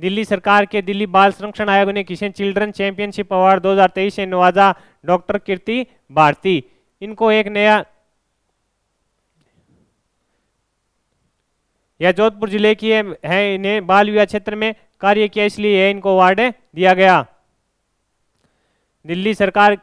दिल्ली सरकार के दिल्ली बाल संरक्षण आयोग ने किसे चिल्ड्रन चैंपियनशिप अवार्ड 2023 हजार तेईस नवाजा डॉक्टर कीर्ति भारती इनको एक नया यह जोधपुर जिले की है, इन्हें बाल विवाह क्षेत्र में कार्य किया इसलिए यह इनको अवार्ड दिया गया दिल्ली सरकार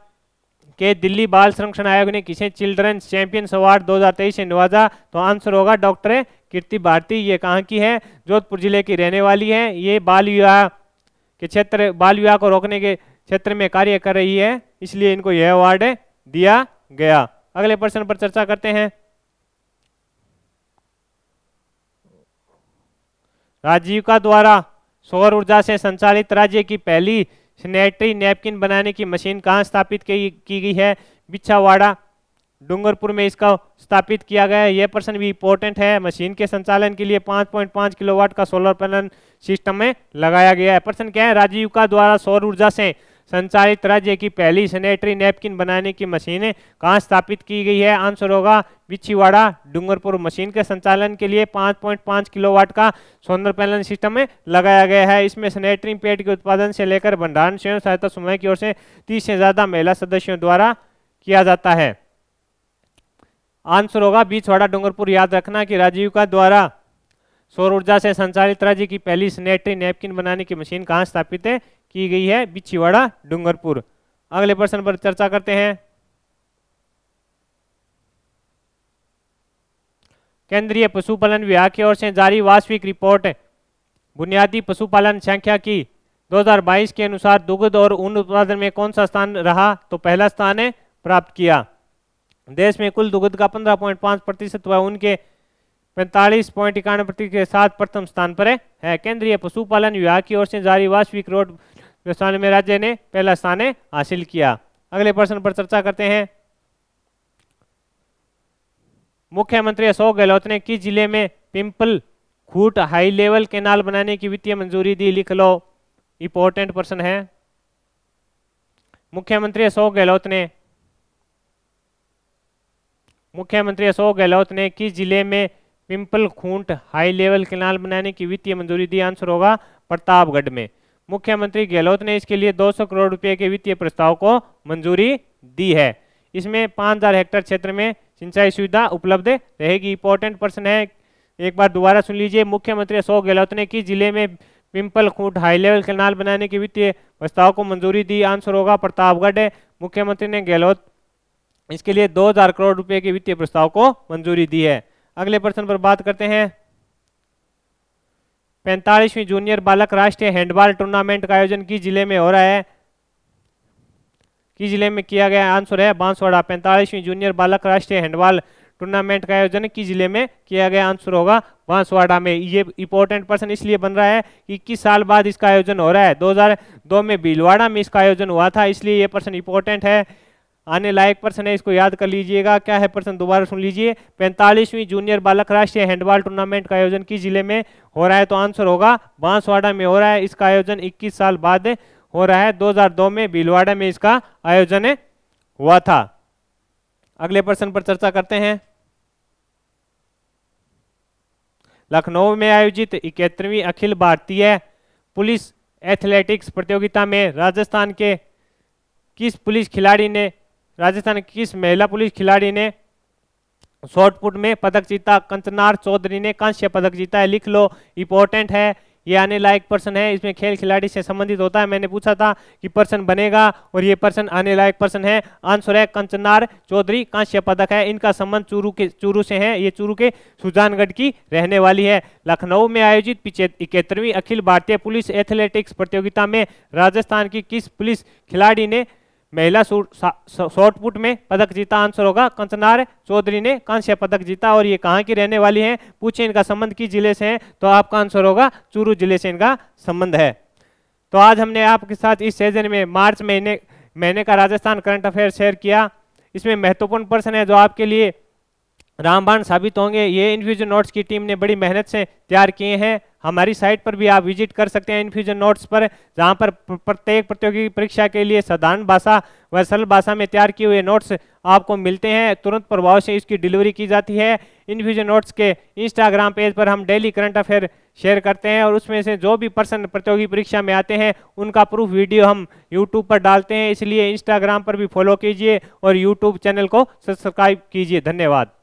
के दिल्ली बाल संरक्षण आयोग ने किसे चिल्ड्रन चैंपियंस अवार्ड 2023 से नवाजा तो आंसर होगा डॉक्टर कीर्ति भारती ये कहाँ की है जोधपुर जिले की रहने वाली है ये बाल विवाह के क्षेत्र बाल विवाह को रोकने के क्षेत्र में कार्य कर रही है इसलिए इनको यह अवार्ड दिया गया अगले प्रश्न पर चर्चा करते हैं राजीविका द्वारा सौर ऊर्जा से संचालित राज्य की पहली सैनेटरी नैपकिन बनाने की मशीन कहाँ स्थापित की, की गई है बिछावाड़ा डूंगरपुर में इसका स्थापित किया गया है यह प्रश्न भी इंपॉर्टेंट है मशीन के संचालन के लिए 5.5 किलोवाट का सोलर पैनल सिस्टम में लगाया गया है प्रश्न क्या है राजीव का द्वारा सौर ऊर्जा से संचालित राज्य की पहली सैनिटरी नैपकिन बनाने की मशीन कहाँ स्थापित की गई है आंसर होगा बिछीवाड़ा डूंगरपुर मशीन के संचालन के लिए 5.5 किलोवाट का सोनर पैनल सिस्टम लगाया गया है इसमें सैनिटरी पेड के उत्पादन से लेकर भंडारण स्वयं सहायता समूह की ओर से तीस से ज्यादा महिला सदस्यों द्वारा किया जाता है आंसर होगा बीचवाड़ा डूंगरपुर याद रखना कि राजीव का द्वारा सौर ऊर्जा से संचालित राज्य की पहली सैनिटरी नैपकिन बनाने की मशीन कहाँ स्थापित है की गई है बिछीवाड़ा डूंगरपुर अगले प्रश्न पर चर्चा करते हैं केंद्रीय पशुपालन विभाग की ओर से जारी वास्तविक रिपोर्ट बुनियादी पशुपालन संख्या की 2022 के अनुसार दुग्ध और ऊन उत्पादन में कौन सा स्थान रहा तो पहला स्थान है प्राप्त किया देश में कुल दुग्ध का 15.5 प्रतिशत व ऊन के पैंतालीस पॉइंट इक्यानवे प्रतिशत के साथ प्रथम स्थान पर है केंद्रीय पशुपालन विभाग की ओर से जारी वास्तविक रोड राजस्थान में राज्य ने पहला स्थान हासिल किया अगले प्रश्न पर चर्चा करते हैं मुख्यमंत्री अशोक गहलोत ने किस जिले में Pimpal Khut high level canal बनाने की वित्तीय मंजूरी दी लिख लो इंपॉर्टेंट प्रश्न है मुख्यमंत्री अशोक गहलोत ने मुख्यमंत्री अशोक गहलोत ने किस जिले में Pimpal Khunt high level canal बनाने की वित्तीय मंजूरी दी आंसर होगा प्रतापगढ़ में मुख्यमंत्री गहलोत ने इसके लिए 200 करोड़ रुपए के वित्तीय प्रस्ताव को मंजूरी दी है इसमें 5000 हेक्टेयर क्षेत्र में सिंचाई सुविधा उपलब्ध रहेगी इंपॉर्टेंट प्रश्न है एक बार दोबारा सुन लीजिए मुख्यमंत्री अशोक गहलोत ने किस जिले में Pimpal Khut high level canal बनाने के वित्तीय प्रस्ताव को मंजूरी दी आंसर होगा प्रतापगढ़ मुख्यमंत्री ने गहलोत इसके लिए 2000 करोड़ रुपए के वित्तीय प्रस्ताव को मंजूरी दी है अगले प्रश्न पर बात करते हैं पैंतालीसवीं जूनियर बालक राष्ट्रीय हैंडबॉल टूर्नामेंट का आयोजन किस जिले में हो रहा है किस जिले में किया गया आंसर है बांसवाड़ा पैंतालीसवीं जूनियर बालक राष्ट्रीय हैंडबॉल टूर्नामेंट का आयोजन किस जिले में किया गया आंसर होगा बांसवाड़ा में ये इंपॉर्टेंट प्रश्न इसलिए बन रहा है कि इक्कीस साल बाद इसका आयोजन हो रहा है 2002 में भीलवाड़ा में इसका आयोजन हुआ था इसलिए ये प्रश्न इंपॉर्टेंट है आने लायक प्रश्न है इसको याद कर लीजिएगा क्या है प्रश्न दोबारा सुन लीजिए पैंतालीसवीं जूनियर बालक राष्ट्रीय हैंडबॉल टूर्नामेंट का आयोजन किस जिले में हो रहा है तो आंसर होगा बांसवाड़ा में हो रहा है इसका आयोजन इक्कीस साल बाद हो रहा है दो में भीलवाड़ा में इसका आयोजन हुआ था अगले प्रश्न पर चर्चा करते हैं लखनऊ में आयोजित इकहत्तरवीं अखिल भारतीय पुलिस एथलेटिक्स प्रतियोगिता में राजस्थान के किस पुलिस खिलाड़ी ने राजस्थान की किस महिला पुलिस खिलाड़ी ने शॉर्टपुट में पदक जीता कंतनार चौधरी ने कांस्य पदक जीता है लिख लो इंपॉर्टेंट है ये आने लायक पर्सन है इसमें खेल खिलाड़ी से संबंधित होता है मैंने पूछा था कि पर्सन बनेगा और ये पर्सन आने लायक पर्सन है आंसर है कंचनार चौधरी कांस्य पदक है इनका संबंध चूरू के चूरू से है ये चूरू के सुजानगढ़ की रहने वाली है लखनऊ में आयोजित इकहत्तरवीं अखिल भारतीय पुलिस एथलेटिक्स प्रतियोगिता में राजस्थान की किस पुलिस खिलाड़ी ने महिला शॉर्टपुट में पदक जीता आंसर होगा कंचनार चौधरी ने कांस्य पदक जीता और ये कहाँ की रहने वाली हैं पूछे इनका संबंध किस जिले से है तो आपका आंसर होगा चूरू जिले से इनका संबंध है तो आज हमने आपके साथ इस सीजन में मार्च महीने महीने का राजस्थान करंट अफेयर शेयर किया इसमें महत्वपूर्ण प्रश्न है जो आपके लिए रामबाण साबित होंगे ये इन्फ्यूजन नोट्स की टीम ने बड़ी मेहनत से तैयार किए हैं हमारी साइट पर भी आप विजिट कर सकते हैं इन्फ्यूजन नोट्स पर जहाँ पर प्रत्येक प्रतियोगी परीक्षा के लिए साधारण भाषा व सरल भाषा में तैयार किए हुए नोट्स आपको मिलते हैं तुरंत प्रभाव से इसकी डिलीवरी की जाती है इन्फ्यूजन नोट्स के इंस्टाग्राम पेज पर हम डेली करंट अफेयर शेयर करते हैं और उसमें से जो भी पर्सन प्रतियोगी परीक्षा में आते हैं उनका प्रूफ वीडियो हम यूट्यूब पर डालते हैं इसलिए इंस्टाग्राम पर भी फॉलो कीजिए और यूट्यूब चैनल को सब्सक्राइब कीजिए धन्यवाद